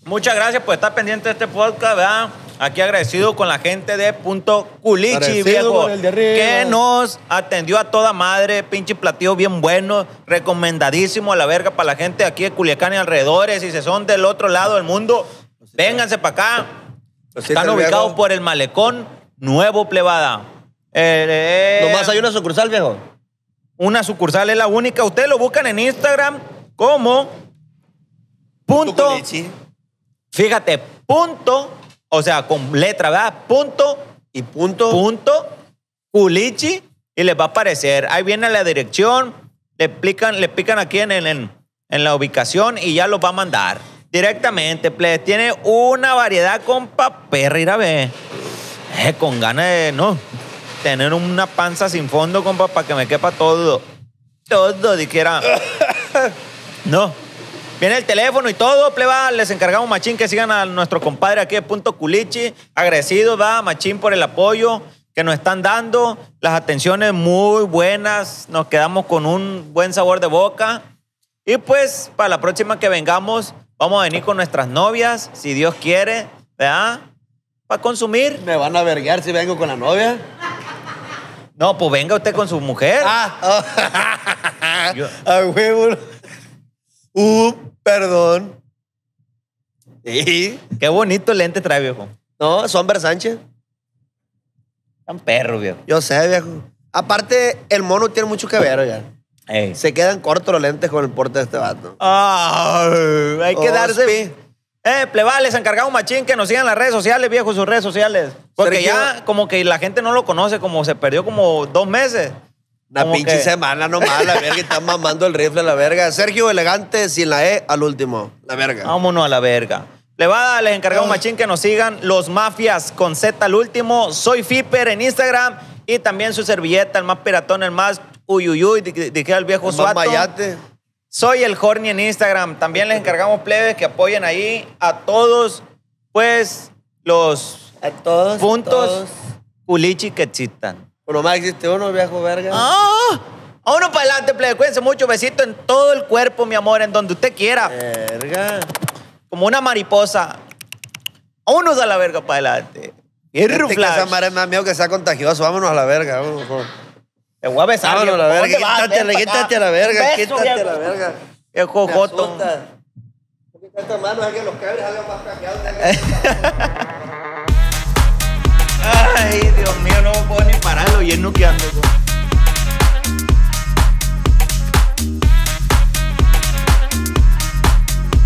muchas gracias por estar pendiente de este podcast, ¿verdad? Aquí agradecido con la gente de Punto Culichi, viejo. que nos atendió a toda madre, pinche platillo bien bueno, recomendadísimo a la verga para la gente aquí de Culiacán y alrededores. Y si se son del otro lado del mundo, vénganse para acá. Están ubicados por el malecón Nuevo Plebada. Eh, eh, Nomás hay una sucursal, viejo. Una sucursal es la única. Ustedes lo buscan en Instagram como punto. Fíjate, punto, o sea, con letra, ¿verdad? Punto y punto. Punto, culichi, y les va a aparecer. Ahí viene la dirección, le explican le pican aquí en, en la ubicación y ya los va a mandar. Directamente, plebe. Tiene una variedad con perra, ir a ver. Eh, con ganas de, no, tener una panza sin fondo, compa, para que me quepa todo. Todo, dijera. no. Viene el teléfono y todo, pleba. Les encargamos, machín, que sigan a nuestro compadre aquí de Punto Culichi. Agradecido, va, machín, por el apoyo que nos están dando. Las atenciones muy buenas. Nos quedamos con un buen sabor de boca. Y pues, para la próxima que vengamos, Vamos a venir con nuestras novias, si Dios quiere, ¿verdad? Para consumir. ¿Me van a verguear si vengo con la novia? No, pues venga usted con su mujer. Ah, ah. Uh, perdón. Qué bonito lente trae, viejo. No, son Sánchez. Tan perro, viejo. Yo sé, viejo. Aparte, el mono tiene mucho que ver, ya se quedan cortos los lentes con el porte de este vato. hay que oh, darse. sí. Eh, plebales, encargado machín, que nos sigan las redes sociales, viejo, sus redes sociales. Porque ya como que la gente no lo conoce, como se perdió como dos meses. Una pinche semana nomás, la verga, y están mamando el rifle, la verga. Sergio Elegante sin la E al último, la verga. Vámonos a la verga. Le les encargado un machín que nos sigan los mafias con Z al último. Soy Fiper en Instagram y también su servilleta, el más piratón, el más Uy, uy, uy, de, al viejo suato. Soy el Horny en Instagram. También les encargamos plebes que apoyen ahí a todos, pues, los a todos, puntos todos. culichi que existan. lo más existe uno, viejo verga. ¡Ah! A ah, ah. uno para adelante, plebe. Cuídense mucho. Besito en todo el cuerpo, mi amor, en donde usted quiera. Verga. Como una mariposa. A uno da la verga para adelante. Y es este que esa madre más miedo que sea contagioso. Vámonos a la verga. Vámonos. Te voy a besar. Vámonos a la verga. Quítate, quítate a la verga. Quítate a la verga. Es cojoto. Estas manos, que los cables hagan más cambiados. Ay, Dios mío, no me puedo ni pararlo y es nuqueando.